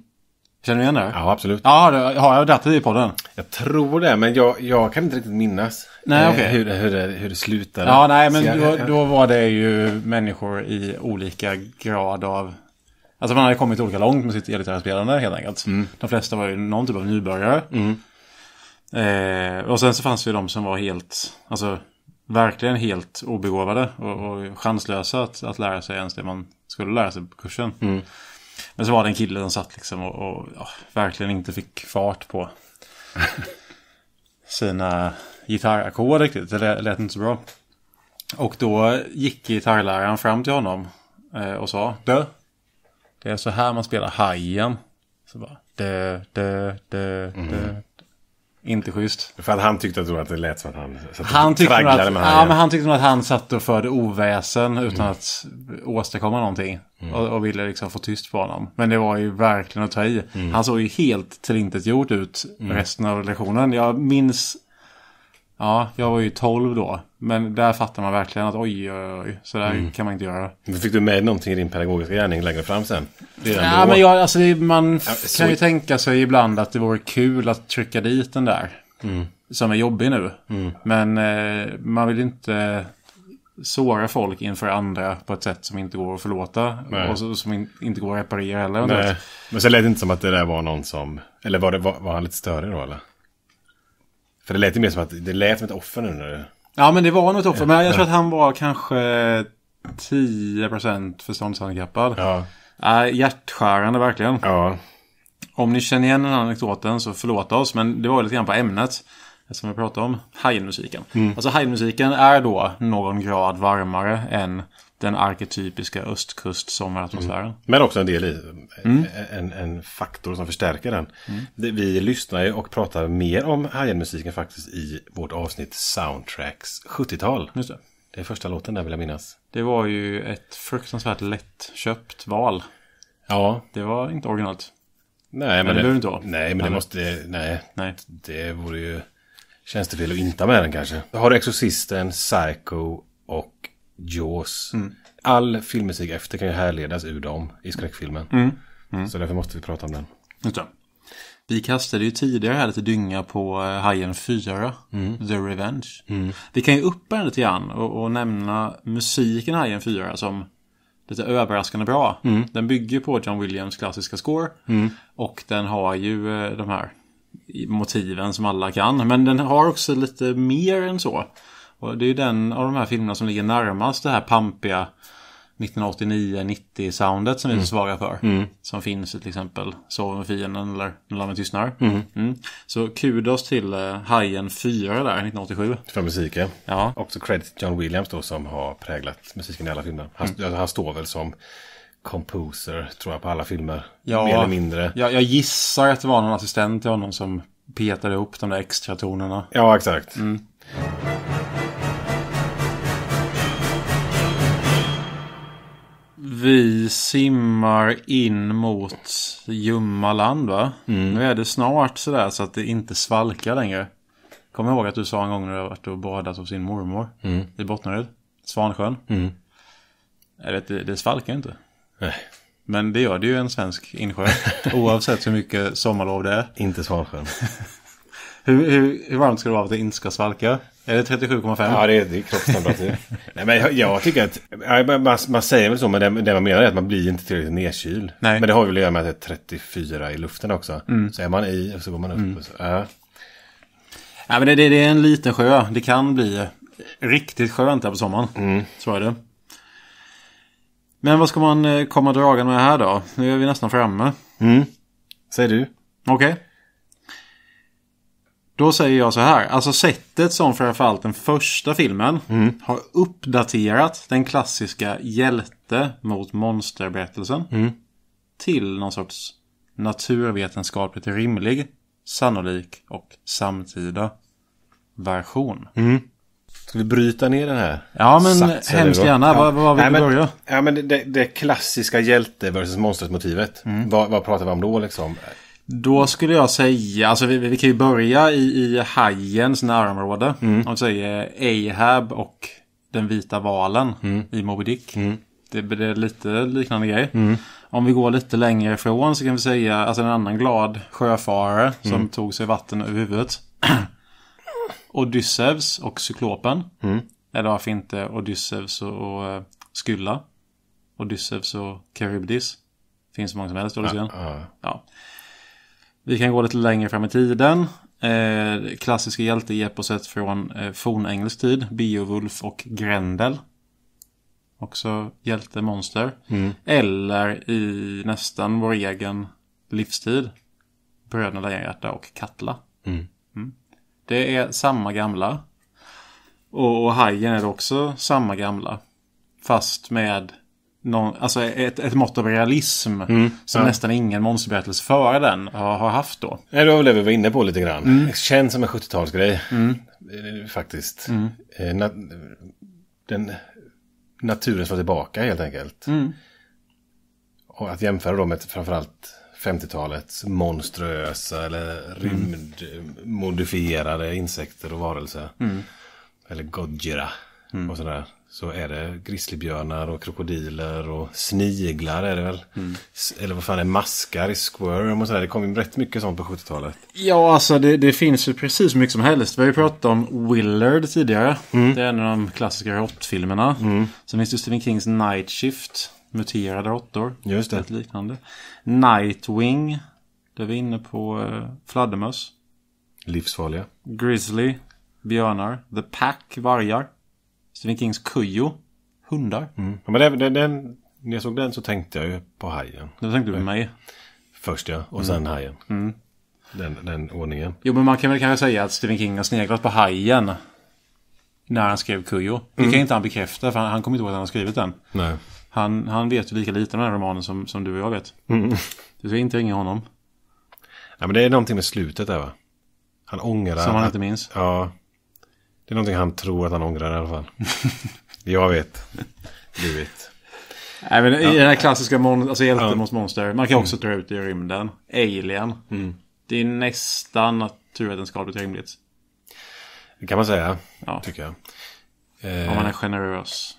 Känner du igen det? Ja, absolut. Ja, har jag dratt det i podden? Jag tror det, men jag, jag kan inte riktigt minnas nej, eh, okay. hur, hur, det, hur det slutade. Ja, nej, men jag, då, då var det ju människor i olika grad av Alltså man hade kommit olika långt med sitt elgitarrspelande helt enkelt. Mm. De flesta var ju någon typ av nybörjare. Mm. Eh, och sen så fanns det ju de som var helt, alltså verkligen helt obegåvade och, och chanslösa att, att lära sig ens det man skulle lära sig på kursen. Mm. Men så var det en kille som satt liksom och, och ja, verkligen inte fick fart på sina gitarrackord riktigt. Det lät inte så bra. Och då gick gitarrläraren fram till honom eh, och sa Du, det är så här man spelar hajen. Så bara, dö, dö, dö, mm. dö. Inte schysst. För att han tyckte att det lät som att han satt och han tyckte tragglade att, med hajen. Ja, men han tyckte nog att han satt och förde oväsen utan mm. att åstadkomma någonting. Mm. Och, och, ville liksom få tyst på honom. Men det var ju verkligen att ta i. Mm. Han såg ju helt tillintetgjort ut mm. resten av lektionen. Jag minns Ja, jag var ju 12 då. Men där fattar man verkligen att oj, oj, oj. Så där mm. kan man inte göra. Men fick du med någonting i din pedagogiska gärning längre fram sen? Redan ja, men jag, alltså, man ja, kan ju tänka sig ibland att det vore kul att trycka dit den där. Mm. Som är jobbig nu. Mm. Men eh, man vill inte såra folk inför andra på ett sätt som inte går att förlåta. Nej. Och som in, inte går att reparera heller. Men så lät det inte som att det där var någon som... Eller var, det, var, var han lite störig då eller? För det lät ju mer som att det lät som ett offer nu. När Ja, men det var nog ett offer. Men jag tror att han var kanske 10% förståndshandikappad. Ja. Äh, hjärtskärande verkligen. Ja. Om ni känner igen den här anekdoten så förlåt oss. Men det var lite grann på ämnet. Som vi pratade om. Hajmusiken. Mm. Alltså hajmusiken är då någon grad varmare än den arketypiska östkust-sommaratmosfären. Mm. Men också en del i mm. en, en, faktor som förstärker den. Mm. Vi lyssnar ju och pratar mer om Hajen-musiken faktiskt i vårt avsnitt Soundtracks 70-tal. Just det. det är första låten där vill jag minnas. Det var ju ett fruktansvärt lättköpt val. Ja. Det var inte originalt. Nej, men, men det, det inte vara. Nej, men, det måste... Nej. nej. Det vore ju tjänstefel att inte ha med den kanske. Har du Exorcisten, Psycho och Jaws. Mm. All filmmusik efter kan ju härledas ur dem i skräckfilmen. Mm. Mm. Så därför måste vi prata om den. Utan. Vi kastade ju tidigare här lite dynga på eh, Hajen 4, mm. The Revenge. Mm. Vi kan ju uppa den lite grann och, och nämna musiken i Hajen 4 som lite överraskande bra. Mm. Den bygger på John Williams klassiska score. Och den har ju eh, de här motiven som alla kan. Men den har också lite mer än så. Och det är ju den av de här filmerna som ligger närmast det här pampiga 1989-90 soundet som vi är mm. svaga för. Mm. Som finns i till exempel Sov med fienden eller När lammet tystnar. Mm. Mm. Så kudos till eh, Hajen 4 där 1987. För musiken. Ja. Också credit John Williams då som har präglat musiken i alla filmer. Han, mm. han står väl som composer tror jag på alla filmer. Ja, mer eller mindre. Jag, jag gissar att det var någon assistent till honom som petade ihop de där extra tonerna. Ja, exakt. Mm. Vi simmar in mot ljumma land va? Mm. Nu är det snart sådär så att det inte svalkar längre. Kom ihåg att du sa en gång när du varit och badat hos din mormor mm. i Bottnaryd, Svansjön. Mm. Jag vet, det, det svalkar inte. Nej. Men det gör det ju en svensk insjö. oavsett hur mycket sommarlov det är. Inte Svansjön. hur, hur, hur varmt ska det vara för att det inte ska svalka? Är det 37,5? Ja, det är, det är kroppstemperatur. Nej, men jag, jag tycker att man, man, säger väl så, men det, det man menar är att man blir inte tillräckligt nedkyld. Nej. Men det har väl att göra med att det är 34 i luften också. Mm. Så är man i och så går man upp. Mm. Och så, ja. Ja, men det, det, det är en liten sjö. Det kan bli riktigt skönt här på sommaren. Mm. Så är det. Men vad ska man eh, komma dragande med här då? Nu är vi nästan framme. Mm. Säg du. Okej. Okay. Då säger jag så här, alltså sättet som framförallt den första filmen mm. har uppdaterat den klassiska hjälte mot monsterberättelsen mm. till någon sorts naturvetenskapligt rimlig, sannolik och samtida version. Mm. Ska vi bryta ner den här? Ja, men satsen, hemskt gärna. Ja. Var, vill Nej, men, börja? Ja, men det, det klassiska hjälte versus monstret motivet. Mm. Vad, vad pratar vi om då liksom? Då skulle jag säga, alltså vi, vi kan ju börja i, i hajens närområde. Mm. Om vi säger Ahab och den vita valen mm. i Moby Dick. Mm. Det, det, är lite liknande grej. Mm. Om vi går lite längre ifrån så kan vi säga, alltså en annan glad sjöfarare som mm. tog sig vatten över huvudet. Odysseus och cyklopen. Mm. Eller varför inte Odysseus och, och eh, Skylla? Odysseus och Charybdis. Finns så många som helst, ja, ja. ja. Vi kan gå lite längre fram i tiden. Eh, klassiska hjälteeposet från eh, fornengelsk tid. Beowulf och Grendel. Också hjältemonster. Mm. Eller i nästan vår egen livstid. Bröderna Lejonhjärta och Katla. Mm. Mm. Det är samma gamla. Och, och Hajen är också samma gamla. Fast med någon, alltså ett, ett mått av realism mm, som ja. nästan ingen monsterberättelse före den har, har haft då. det var väl det vi var inne på lite grann. Mm. känns som en 70-talsgrej. Mm. Eh, faktiskt. Mm. Eh, nat den naturen slår tillbaka helt enkelt. Mm. Och att jämföra då med framförallt 50-talets monströsa eller rymdmodifierade insekter och varelser. Mm. Mm. Eller Gojira och sådär så är det grizzlybjörnar och krokodiler och sniglar är det väl? Mm. Eller vad fan är maskar i Squirm och sådär. Det kom ju rätt mycket sånt på 70-talet. Ja, alltså det, det finns ju precis mycket som helst. Vi har ju pratat om Willard tidigare. Mm. Det är en av de klassiska råttfilmerna. Mm. Sen finns det Stephen Kings Night Shift. Muterade råttor. Just det. Ett liknande. Nightwing. Där vi är inne på eh, fladdermöss. Livsfarliga. Grizzly. Björnar. The Pack. Vargar. Stephen Kings Kujo. Hundar. Mm. Ja, men den, den, när jag såg den så tänkte jag ju på Hajen. Då tänkte du på mm. mig. Först ja, och mm. sen mm. Hajen. Mm. Den, den ordningen. Jo, men man kan väl kanske säga att Stephen King har sneglat på Hajen. När han skrev Kujo. Det kan mm. inte han bekräfta, för han, han kommer inte ihåg att han har skrivit den. Nej. Han, han vet ju lika lite om den här romanen som, som du och jag vet. Mm. Du ska inte ringa honom. Ja, men det är någonting med slutet där va? Han ångrar. Som han inte minns. Ja, det är någonting han tror att han ångrar i alla fall. jag vet. Du vet. Nej, men ja. I den här klassiska mon alltså hjälte ja. mot monster. Man kan också mm. dra ut i rymden. Alien. Mm. Det är nästan naturvetenskapligt rimligt. Det kan man säga, ja. tycker jag. Om man är eh, generös.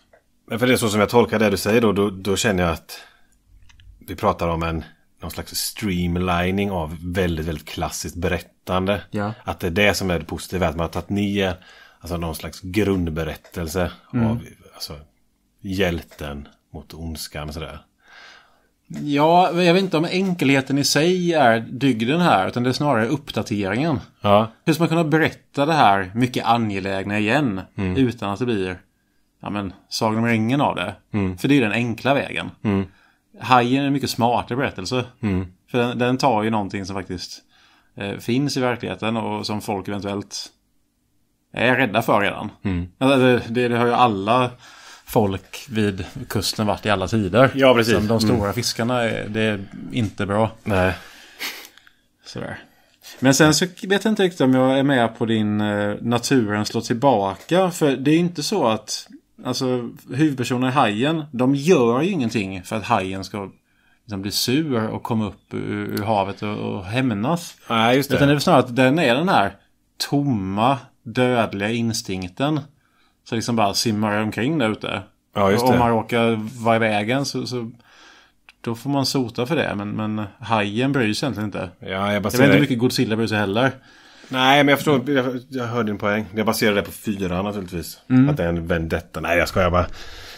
Men för det är så som jag tolkar det du säger då, då, då, känner jag att vi pratar om en någon slags streamlining av väldigt, väldigt klassiskt berättande. Ja. Att det är det som är det positiva, att man har tagit ner alltså någon slags grundberättelse mm. av alltså, hjälten mot ondskan sådär. Ja, jag vet inte om enkelheten i sig är dygden här, utan det är snarare uppdateringen. Ja. Hur ska man kunna berätta det här mycket angelägna igen mm. utan att det blir ja, men, Sagan om ringen av det? Mm. För det är den enkla vägen. Mm. Hajen är en mycket smartare berättelse. Mm. För den, den, tar ju någonting som faktiskt eh, finns i verkligheten och som folk eventuellt är rädda för redan. Mm. Det, det, det har ju alla folk vid kusten varit i alla tider. Ja, precis. Sen de mm. stora mm. fiskarna, är, det är inte bra. Nej. Sådär. Men sen så vet jag inte riktigt om jag är med på din eh, naturen slår tillbaka. För det är inte så att alltså, huvudpersonen i Hajen, de gör ju ingenting för att Hajen ska liksom, bli sur och komma upp ur, ur havet och, och hämnas. Nej, just det. Utan det är snarare att den är den här tomma dödliga instinkten. Så liksom bara simmar omkring där ute. Ja, just det. Om man råkar vara i vägen så, så då får man sota för det. Men, men hajen bryr sig egentligen inte. Ja, jag, jag vet inte hur mycket Godzilla bryr sig heller. Nej, men jag förstår. Jag, jag hör din poäng. Jag baserar det på fyran naturligtvis. Mm. Att det är en vendetta. Nej, jag skojar bara.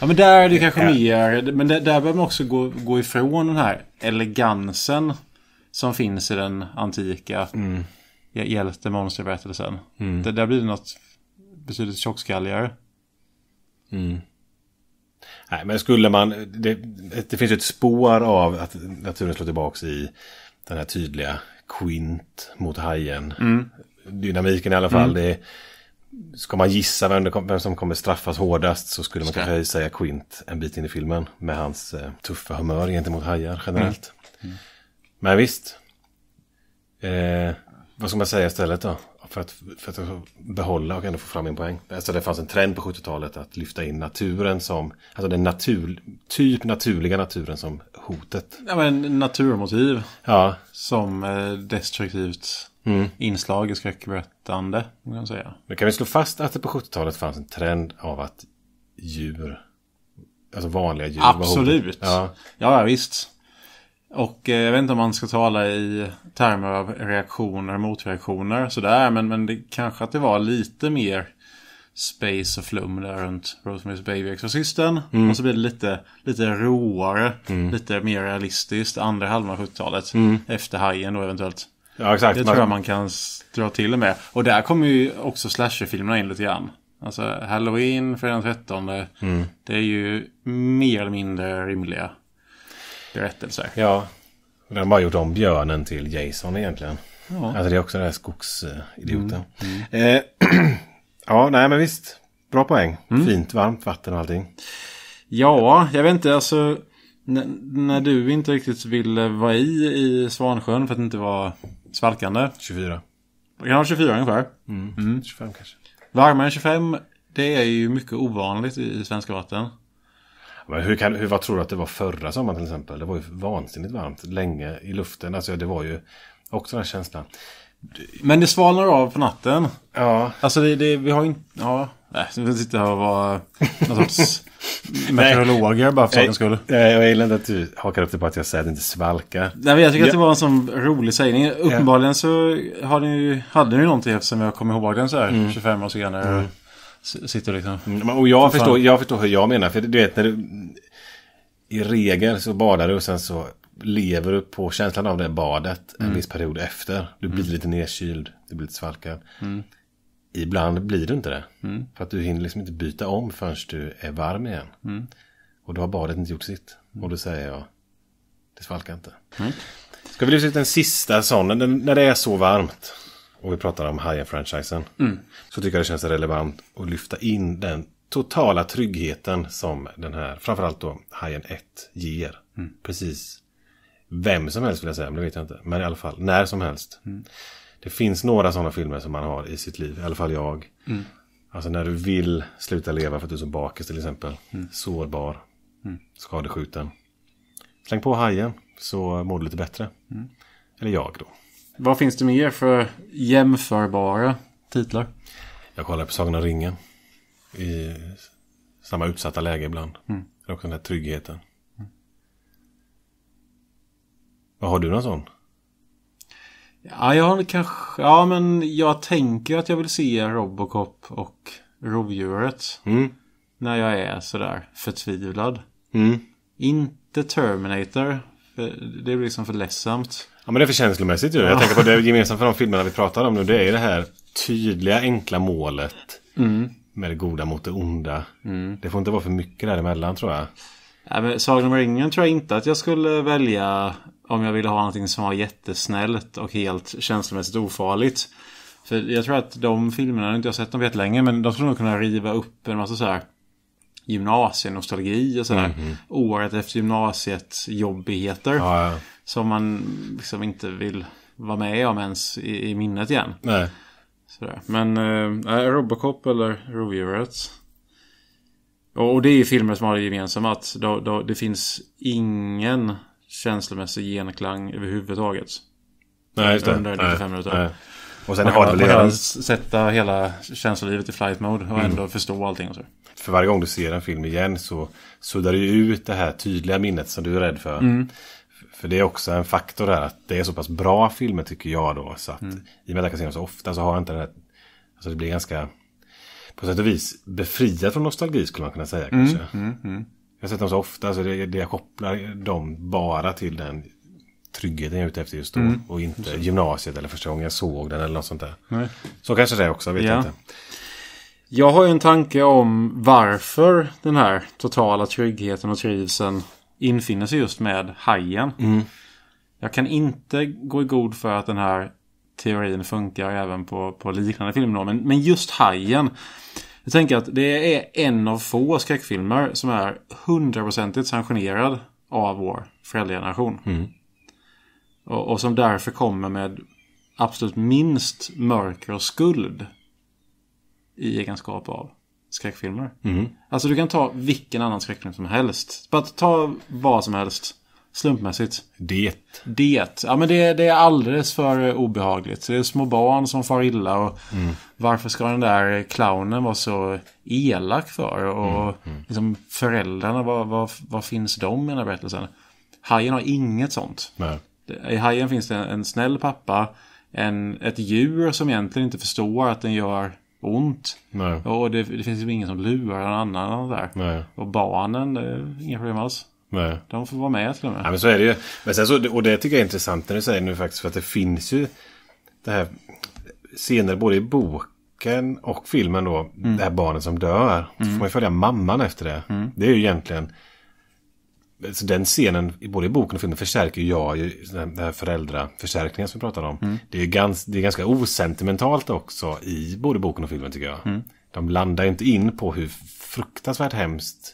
Ja, men där är det kanske ja. mer. Men där, där behöver man också gå, gå ifrån den här elegansen som finns i den antika. Mm hjälte monsterberättelsen. Mm. Det, där blir det något betydligt tjockskalligare. Mm. Nej, men skulle man, det, det finns ju ett spår av att naturen slår tillbaka i den här tydliga Quint mot hajen. Mm. Dynamiken i alla fall. Mm. Det, ska man gissa vem, kom, vem, som kommer straffas hårdast så skulle man Ska. kanske säga Quint en bit in i filmen. Med hans eh, tuffa humör gentemot hajar generellt. Mm. mm. Men visst. Eh, vad ska man säga istället då? För att, för att behålla och ändå få fram en poäng. Alltså det fanns en trend på 70-talet att lyfta in naturen som, alltså den natur, typ naturliga naturen som hotet. Ja men naturmotiv. Ja. Som eh, destruktivt mm. inslag i skräckberättande. Kan man säga. Men kan vi slå fast att det på 70-talet fanns en trend av att djur, alltså vanliga djur Absolut. var Absolut. Ja. ja visst. Och eh, jag vet inte om man ska tala i termer av reaktioner, motreaktioner sådär. Men, men det, kanske att det var lite mer space och flum där runt Rosemary's Baby Exorcisten. Mm. Och så blir det lite, lite råare, mm. lite mer realistiskt andra halvan av 70-talet. Mm. Efter Hajen då eventuellt. Ja, exakt. Det tror jag man kan dra till med. Och där kommer ju också slasherfilmerna in lite grann. Alltså Halloween, fredagen den 13. Mm. Det är ju mer eller mindre rimliga berättelser. Ja. De har bara gjort om björnen till Jason egentligen. Ja. Alltså det är också den här skogsidioten. Mm. Mm. Eh, ja, nej men visst. Bra poäng. Mm. Fint, varmt vatten och allting. Ja, jag vet inte. Alltså, när du inte riktigt ville vara i i Svansjön för att det inte var svalkande. 24. Det kan vara 24 ungefär. Mm. 25 mm. kanske. Varmare än 25, det är ju mycket ovanligt i svenska vatten. Men hur, kan, hur, vad tror du att det var förra sommaren till exempel? Det var ju vansinnigt varmt länge i luften. Alltså det var ju också den här känslan. Men det svalnar av på natten. Ja. Alltså det, det vi har ju inte... Ja. Nej, vi sitter sitta här och vara någon sorts meteorologer bara för sakens skull. Nej, jag gillar inte att du hakar upp dig på att jag säger att det inte svalka. Nej, jag tycker ja. att det var en sån rolig sägning. Uppenbarligen ja. så har ni, hade ni någonting eftersom jag kommer ihåg den så här mm. 25 år senare. Mm. Sitter liksom... Mm, och jag förstår, jag förstår hur jag menar. För du vet, när du, i regel så badar du och sen så lever du på känslan av det badet en mm. viss period efter. Du blir mm. lite nedkyld, du blir lite svalkad. Mm. Ibland blir du inte det. Mm. För att du hinner liksom inte byta om förrän du är varm igen. Mm. Och då har badet inte gjort sitt. Och då säger jag, det svalkar inte. Ska vi lyfta ut den sista sån, när det är så varmt och vi pratar om Hajen-franchisen. Mm. Så tycker jag det känns relevant att lyfta in den totala tryggheten som den här, framförallt då Hajen 1, ger. Mm. Precis vem som helst vill jag säga, men det vet jag inte. Men i alla fall, när som helst. Mm. Det finns några sådana filmer som man har i sitt liv, i alla fall jag. Mm. Alltså när du vill sluta leva för att du är så bakis till exempel. Mm. Sårbar, mm. skadeskjuten. Släng på hajen så mår du lite bättre. Mm. Eller jag då. Vad finns det mer för jämförbara titlar? Jag kollar på Sagan om ringen. I samma utsatta läge ibland. Mm. Det också den där tryggheten. Mm. Vad har du någon sån? Ja, jag har kanske... Ja, men jag tänker att jag vill se Robocop och Rovdjuret. Mm. När jag är sådär förtvivlad. Mm. Inte Terminator. det blir liksom för ledsamt. Ja men det är för känslomässigt ju. Jag tänker på det gemensamt för de filmerna vi pratar om nu. Det är ju det här tydliga enkla målet. Mm. Med det goda mot det onda. Mm. Det får inte vara för mycket däremellan tror jag. Ja, men Sagan om ringen tror jag inte att jag skulle välja om jag ville ha någonting som var jättesnällt och helt känslomässigt ofarligt. För jag tror att de filmerna, jag har inte sett dem länge men de skulle nog kunna riva upp en massa så här gymnasienostalgi och sådär. Mm -hmm. Året efter gymnasiet jobbigheter. Ja, ja. Som man liksom inte vill vara med om ens i, i minnet igen. Nej. Sådär. Men eh, Robocop eller Reviewers. Och, det är ju filmer som har det gemensamt. att då, då, det finns ingen känslomässig genklang överhuvudtaget. Nej, just det. Under 95 minuter. Och sen man, har det väl man redan... sätta hela känslolivet i flight mode och mm. ändå förstå allting. Och så. För varje gång du ser en film igen så suddar du ut det här tydliga minnet som du är rädd för. Mm. För det är också en faktor här att det är så pass bra filmer tycker jag då. Så att mm. i och med att jag ser dem så ofta så har jag inte den här... Alltså det blir ganska... På sätt och vis befriat från nostalgi skulle man kunna säga mm. kanske. Mm, mm. Jag har sett dem så ofta så det, det jag kopplar dem bara till den tryggheten jag är ute efter just då. Mm. Och inte gymnasiet eller första gången jag såg den eller något sånt där. Nej. Så kanske det är också, vet ja. jag inte. Jag har ju en tanke om varför den här totala tryggheten och trivseln infinner sig just med hajen. Mm. Jag kan inte gå i god för att den här teorin funkar även på, på liknande filmer. Men, men just hajen. Jag tänker att det är en av få skräckfilmer som är hundraprocentigt sanktionerad av vår föräldrageneration. Mm. Och, och, som därför kommer med absolut minst mörker och skuld i egenskap av skräckfilmer. Mm. Alltså du kan ta vilken annan skräckfilm som helst. Bara ta vad som helst. Slumpmässigt. Det. Det. Ja men det, det är alldeles för eh, obehagligt. Det är små barn som far illa och mm. varför ska den där clownen vara så elak för? Och mm. Mm. Liksom, föräldrarna, vad, vad, vad finns de i den här berättelsen? Hajen har inget sånt. Nej. I hajen finns det en, en snäll pappa, en, ett djur som egentligen inte förstår att den gör ont. Nej. Och det, det finns ju ingen som lurar någon annan där. Nej. Och barnen, det är inga problem alls. Nej. De får vara med till och med. Ja, men så är det ju. Men sen så, och det tycker jag är intressant när du säger nu faktiskt. För att det finns ju det här scener både i boken och filmen då. Mm. Det här barnet som dör. Mm. Så får man ju följa mamman efter det. Mm. Det är ju egentligen så den scenen, både i boken och filmen, förstärker jag ju den här föräldraförstärkningen som vi pratade om. Mm. Det, är ganska, det är ganska osentimentalt också i både boken och filmen tycker jag. Mm. De landar inte in på hur fruktansvärt hemskt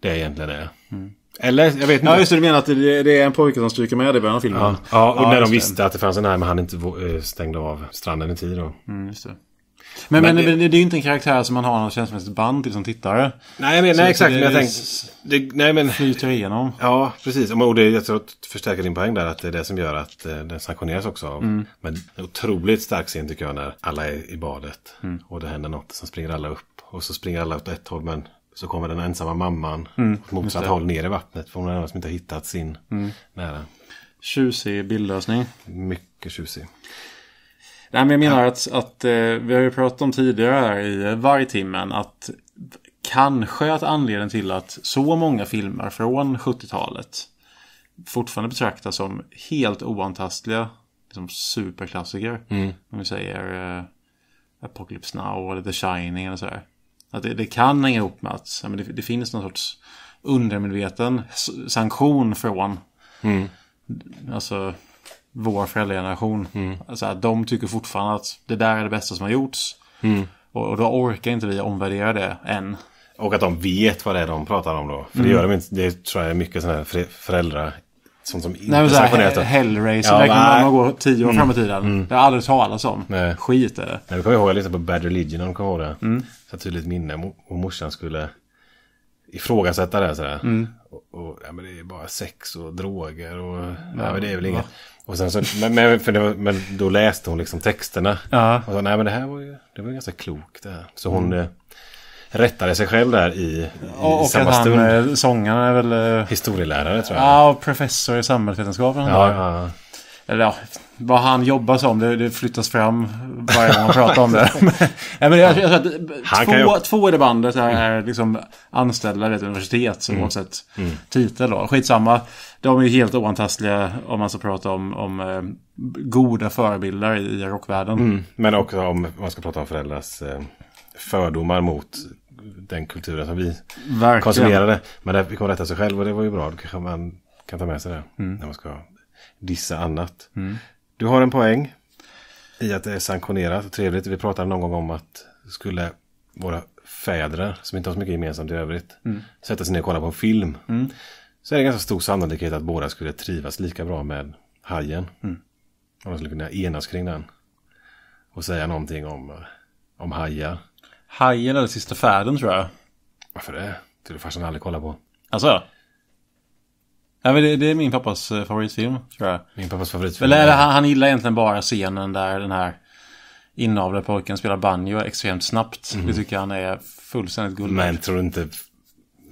det egentligen är. Mm. Eller, jag vet inte. Ja, just det. Du menar att det är en pojke som stryker med i början av filmen. Ja, ja och ja, när de visste det. att det fanns en här men han inte eh, stängde av stranden i tid då. Mm, just det. Men, men, men det, det, är ju inte en karaktär som man har något känslomässigt band till som tittare. Nej, men, nej exakt. det, men jag tänkte... nej, men... Flyter igenom. Ja, precis. Och det, jag tror att förstärka din poäng där. Att det är det som gör att eh, den sanktioneras också. mm. Men en otroligt stark scen tycker jag när alla är i badet. Mm. Och det händer något. Sen springer alla upp. Och så springer alla åt ett håll. Men så kommer den ensamma mamman mm, åt motsatt håll ner i vattnet. För hon är som inte har hittat sin mm. nära. Tjusig bildlösning. Mycket tjusig. Nej men jag menar ja. att, att eh, vi har ju pratat om tidigare här i vargtimmen att kanske att anledningen till att så många filmer från 70-talet fortfarande betraktas som helt oantastliga liksom superklassiker. Mm. Om vi säger eh, Apocalypse Now eller The Shining eller sådär. Att det, det kan hänga ihop med att ja, men det, det, finns någon sorts undermedveten sanktion från mm. alltså, vår föräldrageneration. Mm. Alltså, här, de tycker fortfarande att det där är det bästa som har gjorts. Mm. Och, och då orkar inte vi omvärdera det än. Och att de vet vad det är de pratar om då. För mm. det gör de inte. Det tror jag är mycket sådana här föräldrar. Sånt som inte Nej, men så här, Hellraiser, ja, där man går tio år mm. fram i tiden. Mm. Det har aldrig talas om. Nej. Skit är det. Nej, vi kommer ihåg, jag lyssnade på Bad Religion om du kommer ihåg det. Mm. Så tydligt minne. Och morsan skulle ifrågasätta det sådär. Mm. Och, och ja, men det är bara sex och droger och... Mm. Ja, men det är väl inget. Och sen så, men, men, var, men då läste hon liksom texterna. Ja. Och så, nej men det här var ju, det var ju ganska klokt det här. Så hon mm. rättade sig själv där i, i och, samma och stund. Han, eh, sångaren är väl... Eh, Historielärare tror jag. Ja, och professor i samhällsvetenskap. Ja, ja. Eller ja, vad han jobbar som, det, det flyttas fram varje gång man pratar om det. men, nej, men jag, jag, jag, jag han två, ju... två i det bandet är, mm. liksom anställda vid ett universitet Som mm. oavsett mm. titel då. Skitsamma de är ju helt oantastliga om man ska prata om, om eh, goda förebilder i rockvärlden. Mm, men också om man ska prata om föräldrars eh, fördomar mot den kulturen som vi Verkligen. konsumerade. Men det fick man rätta sig själv och det var ju bra. Då kanske man kan ta med sig det mm. när man ska dissa annat. Mm. Du har en poäng i att det är sanktionerat och trevligt. Vi pratade någon gång om att skulle våra fäder som inte har så mycket gemensamt i övrigt mm. sätta sig ner och kolla på en film mm så är det ganska stor sannolikhet att båda skulle trivas lika bra med hajen. Mm. Om de skulle kunna enas kring den. Och säga någonting om, eh, om hajar. Hajen eller Sista Färden tror jag. Varför det? Tror du farsan aldrig kollar på? Alltså? Ja, men det, det, är min pappas eh, favoritfilm, tror jag. Min pappas favoritfilm? Eller, han, han gillar egentligen bara scenen där den här inavlade pojken spelar banjo extremt snabbt. Mm. Det mhm. tycker han är fullständigt guld. Men tror du inte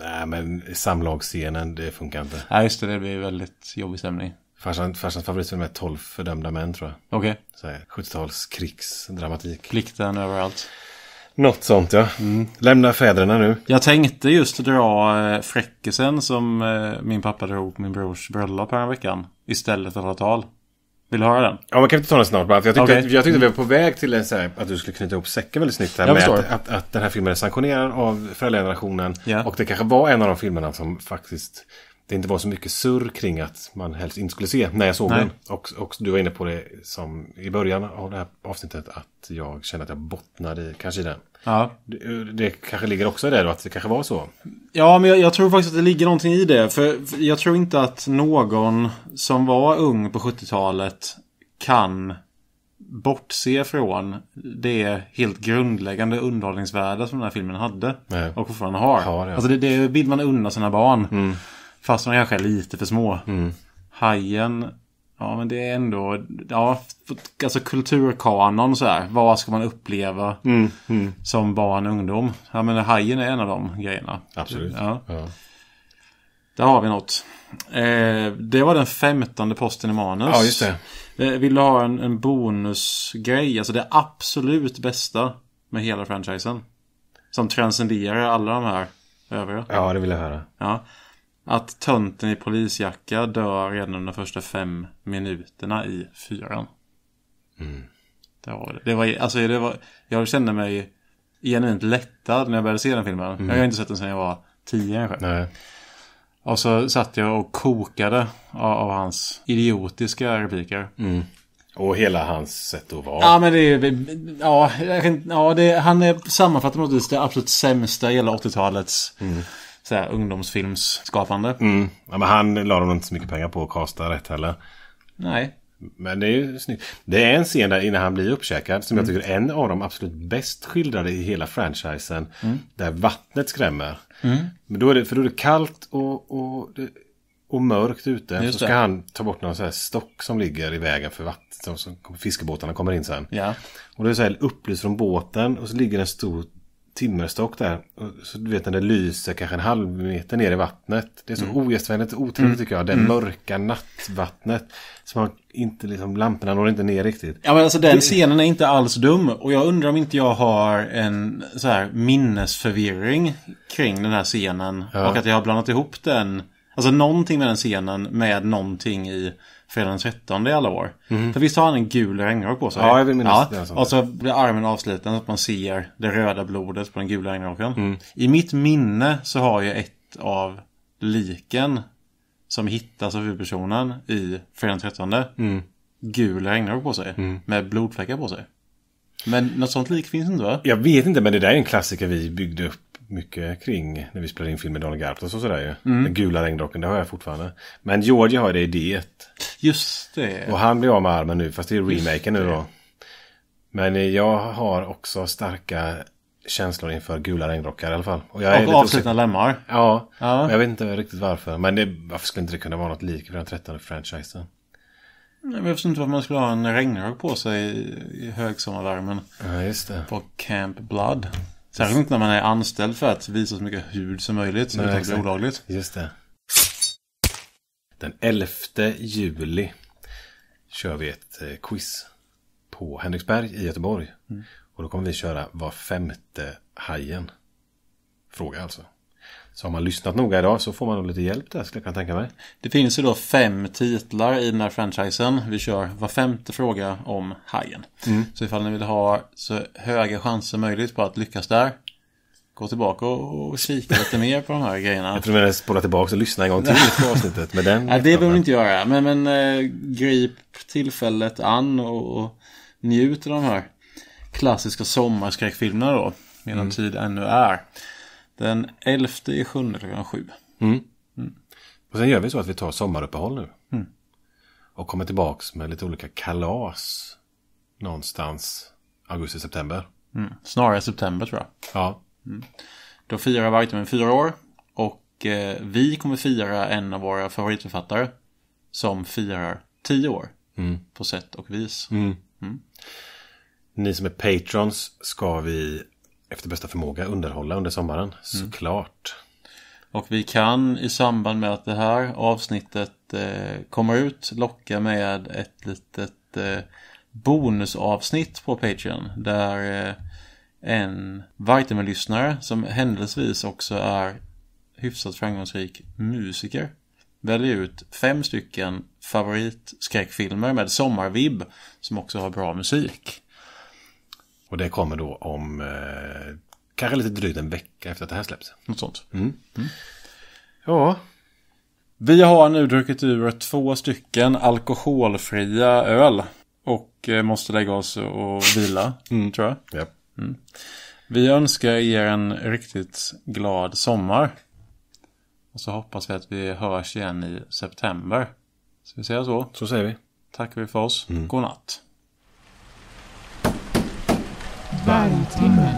Nej, men samlagsscenen, det funkar inte. Nej, just det. Det blir väldigt jobbig stämning. Farsans, farsans favoritfilm är 12 fördömda män, tror jag. Okej. Okay. 70-tals krigsdramatik. Plikten överallt. Något sånt ja. Mm. Lämna fäderna nu. Jag tänkte just dra eh, fräckisen som eh, min pappa drog på min brors bröllop veckan Istället för att ha tal. Vill du höra den? Ja, man kan inte ta den snart bara. jag tyckte, okay. att, jag tyckte att vi var på väg till en, så här, att du skulle knyta ihop säcken väldigt snyggt. Här, jag med att, att, att, den här filmen är sanktionerad av föräldragenerationen. Yeah. Och det kanske var en av de filmerna som faktiskt det inte var så mycket surr kring att man helst inte skulle se när jag såg Nej. den. Och, och, du var inne på det som i början av det här avsnittet att jag kände att jag bottnade kanske i den. Ja. Det, det kanske ligger också i det då, att det kanske var så. Ja, men jag, jag, tror faktiskt att det ligger någonting i det. För jag tror inte att någon som var ung på 70-talet kan bortse från det helt grundläggande underhållningsvärde som den här filmen hade. Nej. Och fortfarande har. har ja. Alltså det, det vill man unna sina barn. Mm. Fast de kanske är lite för små. Mm. Hajen Ja, men det är ändå... Ja, alltså kulturkanon så här. Vad ska man uppleva mm, mm. som barn och ungdom? Ja, men Hajen är en av de grejerna. Absolut. Ja. ja. Där har vi något. Eh, det var den femtonde posten i manus. Ja, just det. Eh, vill du ha en, en bonusgrej? Alltså det absolut bästa med hela franchisen. Som transcenderar alla de här övriga. Ja, det vill jag höra. Ja. Att tönten i polisjacka dör redan under de första fem minuterna i fyran. Mm. Det var det. det var, alltså, det var, jag kände mig genuint lättad när jag började se den filmen. Mm. Jag har inte sett den sedan jag var tio kanske. Nej. Och så satt jag och kokade av, av hans idiotiska repliker. Mm. Och hela hans sätt att vara. Ja, men det är Ja, ja det, han är sammanfattat på något vis det absolut sämsta i hela 80-talets mm så här, ungdomsfilmsskapande. Mm. Ja, men han la de inte så mycket pengar på att kasta rätt heller. Nej. Men det är ju snyggt. Det är en scen där innan han blir uppkäkad som mm. jag tycker är en av de absolut bäst skildrade i hela franchisen. Mm. Där vattnet skrämmer. Mm. Men då är det, för då är det kallt och, och och mörkt ute. Just så ska det. han ta bort någon så stock som ligger i vägen för vattnet. Som, som fiskebåtarna kommer in sen. Ja. Och det är så här upplyst från båten och så ligger en stor timmerstock där. Så du vet när det lyser kanske en halv meter ner i vattnet. Det är så mm. ogästvänligt och otrevligt mm. tycker jag. Det mm. mörka nattvattnet. Så man inte liksom, lamporna når inte ner riktigt. Ja men alltså den scenen är inte alls dum. Och jag undrar om inte jag har en så här minnesförvirring kring den här scenen. Ja. Och att jag har blandat ihop den. Alltså någonting med den scenen med någonting i fredag den 13 i alla år. Mm. För visst har han en gul regnrock på sig? Ja, jag minns ja. det. Alltså. Och så blir armen avsliten så att man ser det röda blodet på den gula regnrocken. Mm. I mitt minne så har jag ett av liken som hittas av huvudpersonen i fredag den 13 mm. gul regnrock på sig mm. med blodfläckar på sig. Men något sånt lik finns inte va? Jag vet inte men det där är en klassiker vi byggde upp mycket kring när vi spelar in film med Donald Garp och sådär ju. Mm. Den gula regnrocken, det har jag fortfarande. Men Georgie har det i d Just det. Och han blir av med armen nu, fast det är remaken nu då. Men jag har också starka känslor inför gula regnrockar i alla fall. Och, jag och avslutna lemmar. Ja, ja. jag vet inte riktigt varför. Men det, varför skulle inte det kunna vara något lik för den trettonde franchisen? jag förstår inte varför man skulle ha en regnrock på sig i högsommarvärmen. Ja, just det. På Camp Blood. Särskilt inte när man är anställd för att visa så mycket hud som möjligt Nej, det blir olagligt. Just det. Den 11 juli kör vi ett eh, quiz på Henriksberg i Göteborg. Mm. Och då kommer vi köra var femte hajen. Fråga alltså. Så har man lyssnat noga idag så får man nog lite hjälp där skulle jag kunna tänka mig. Det finns ju då fem titlar i den här franchisen. Vi kör var femte fråga om Hajen. Mm. Så ifall ni vill ha så höga chanser möjligt på att lyckas där gå tillbaka och, kika lite mer på de här grejerna. Jag tror att jag spola tillbaka och lyssna en gång till på avsnittet. Med den Nej, det behöver du inte göra. Men, men eh, grip tillfället an och, och njut av de här klassiska sommarskräckfilmerna då. Medan mm. tid ännu är. Den 11 i sjunde klockan sju. Mm. mm. Och sen gör vi så att vi tar sommaruppehåll nu. Mm. Och kommer tillbaks med lite olika kalas. Någonstans augusti-september. Mm. Snarare september tror jag. Ja. Mm. Då firar Vargtimmen fyra år. Och eh, vi kommer fira en av våra favoritförfattare. Som firar tio år. På sätt och vis. Ni som är patrons ska vi efter bästa förmåga underhålla under sommaren, mm. såklart. Mm. Och vi kan i samband med att det här avsnittet eh, kommer ut locka med ett litet eh, bonusavsnitt på Patreon. Där eh, en Vitamin-lyssnare som händelsevis också är hyfsat framgångsrik musiker väljer ut fem stycken favoritskräckfilmer med sommarvibb som också har bra musik. Och det kommer då om eh, kanske lite drygt en vecka efter att det här släpps. Något sånt. Mm. Mm. Ja. Vi har nu druckit ur två stycken alkoholfria öl. Och eh, måste lägga oss och vila, mm. tror jag. Ja. Mm. Vi önskar er en riktigt glad sommar. Och så hoppas vi att vi hörs igen i september. Ska vi säga så? Så säger vi. Tackar vi för oss. Mm. God natt. Valentina.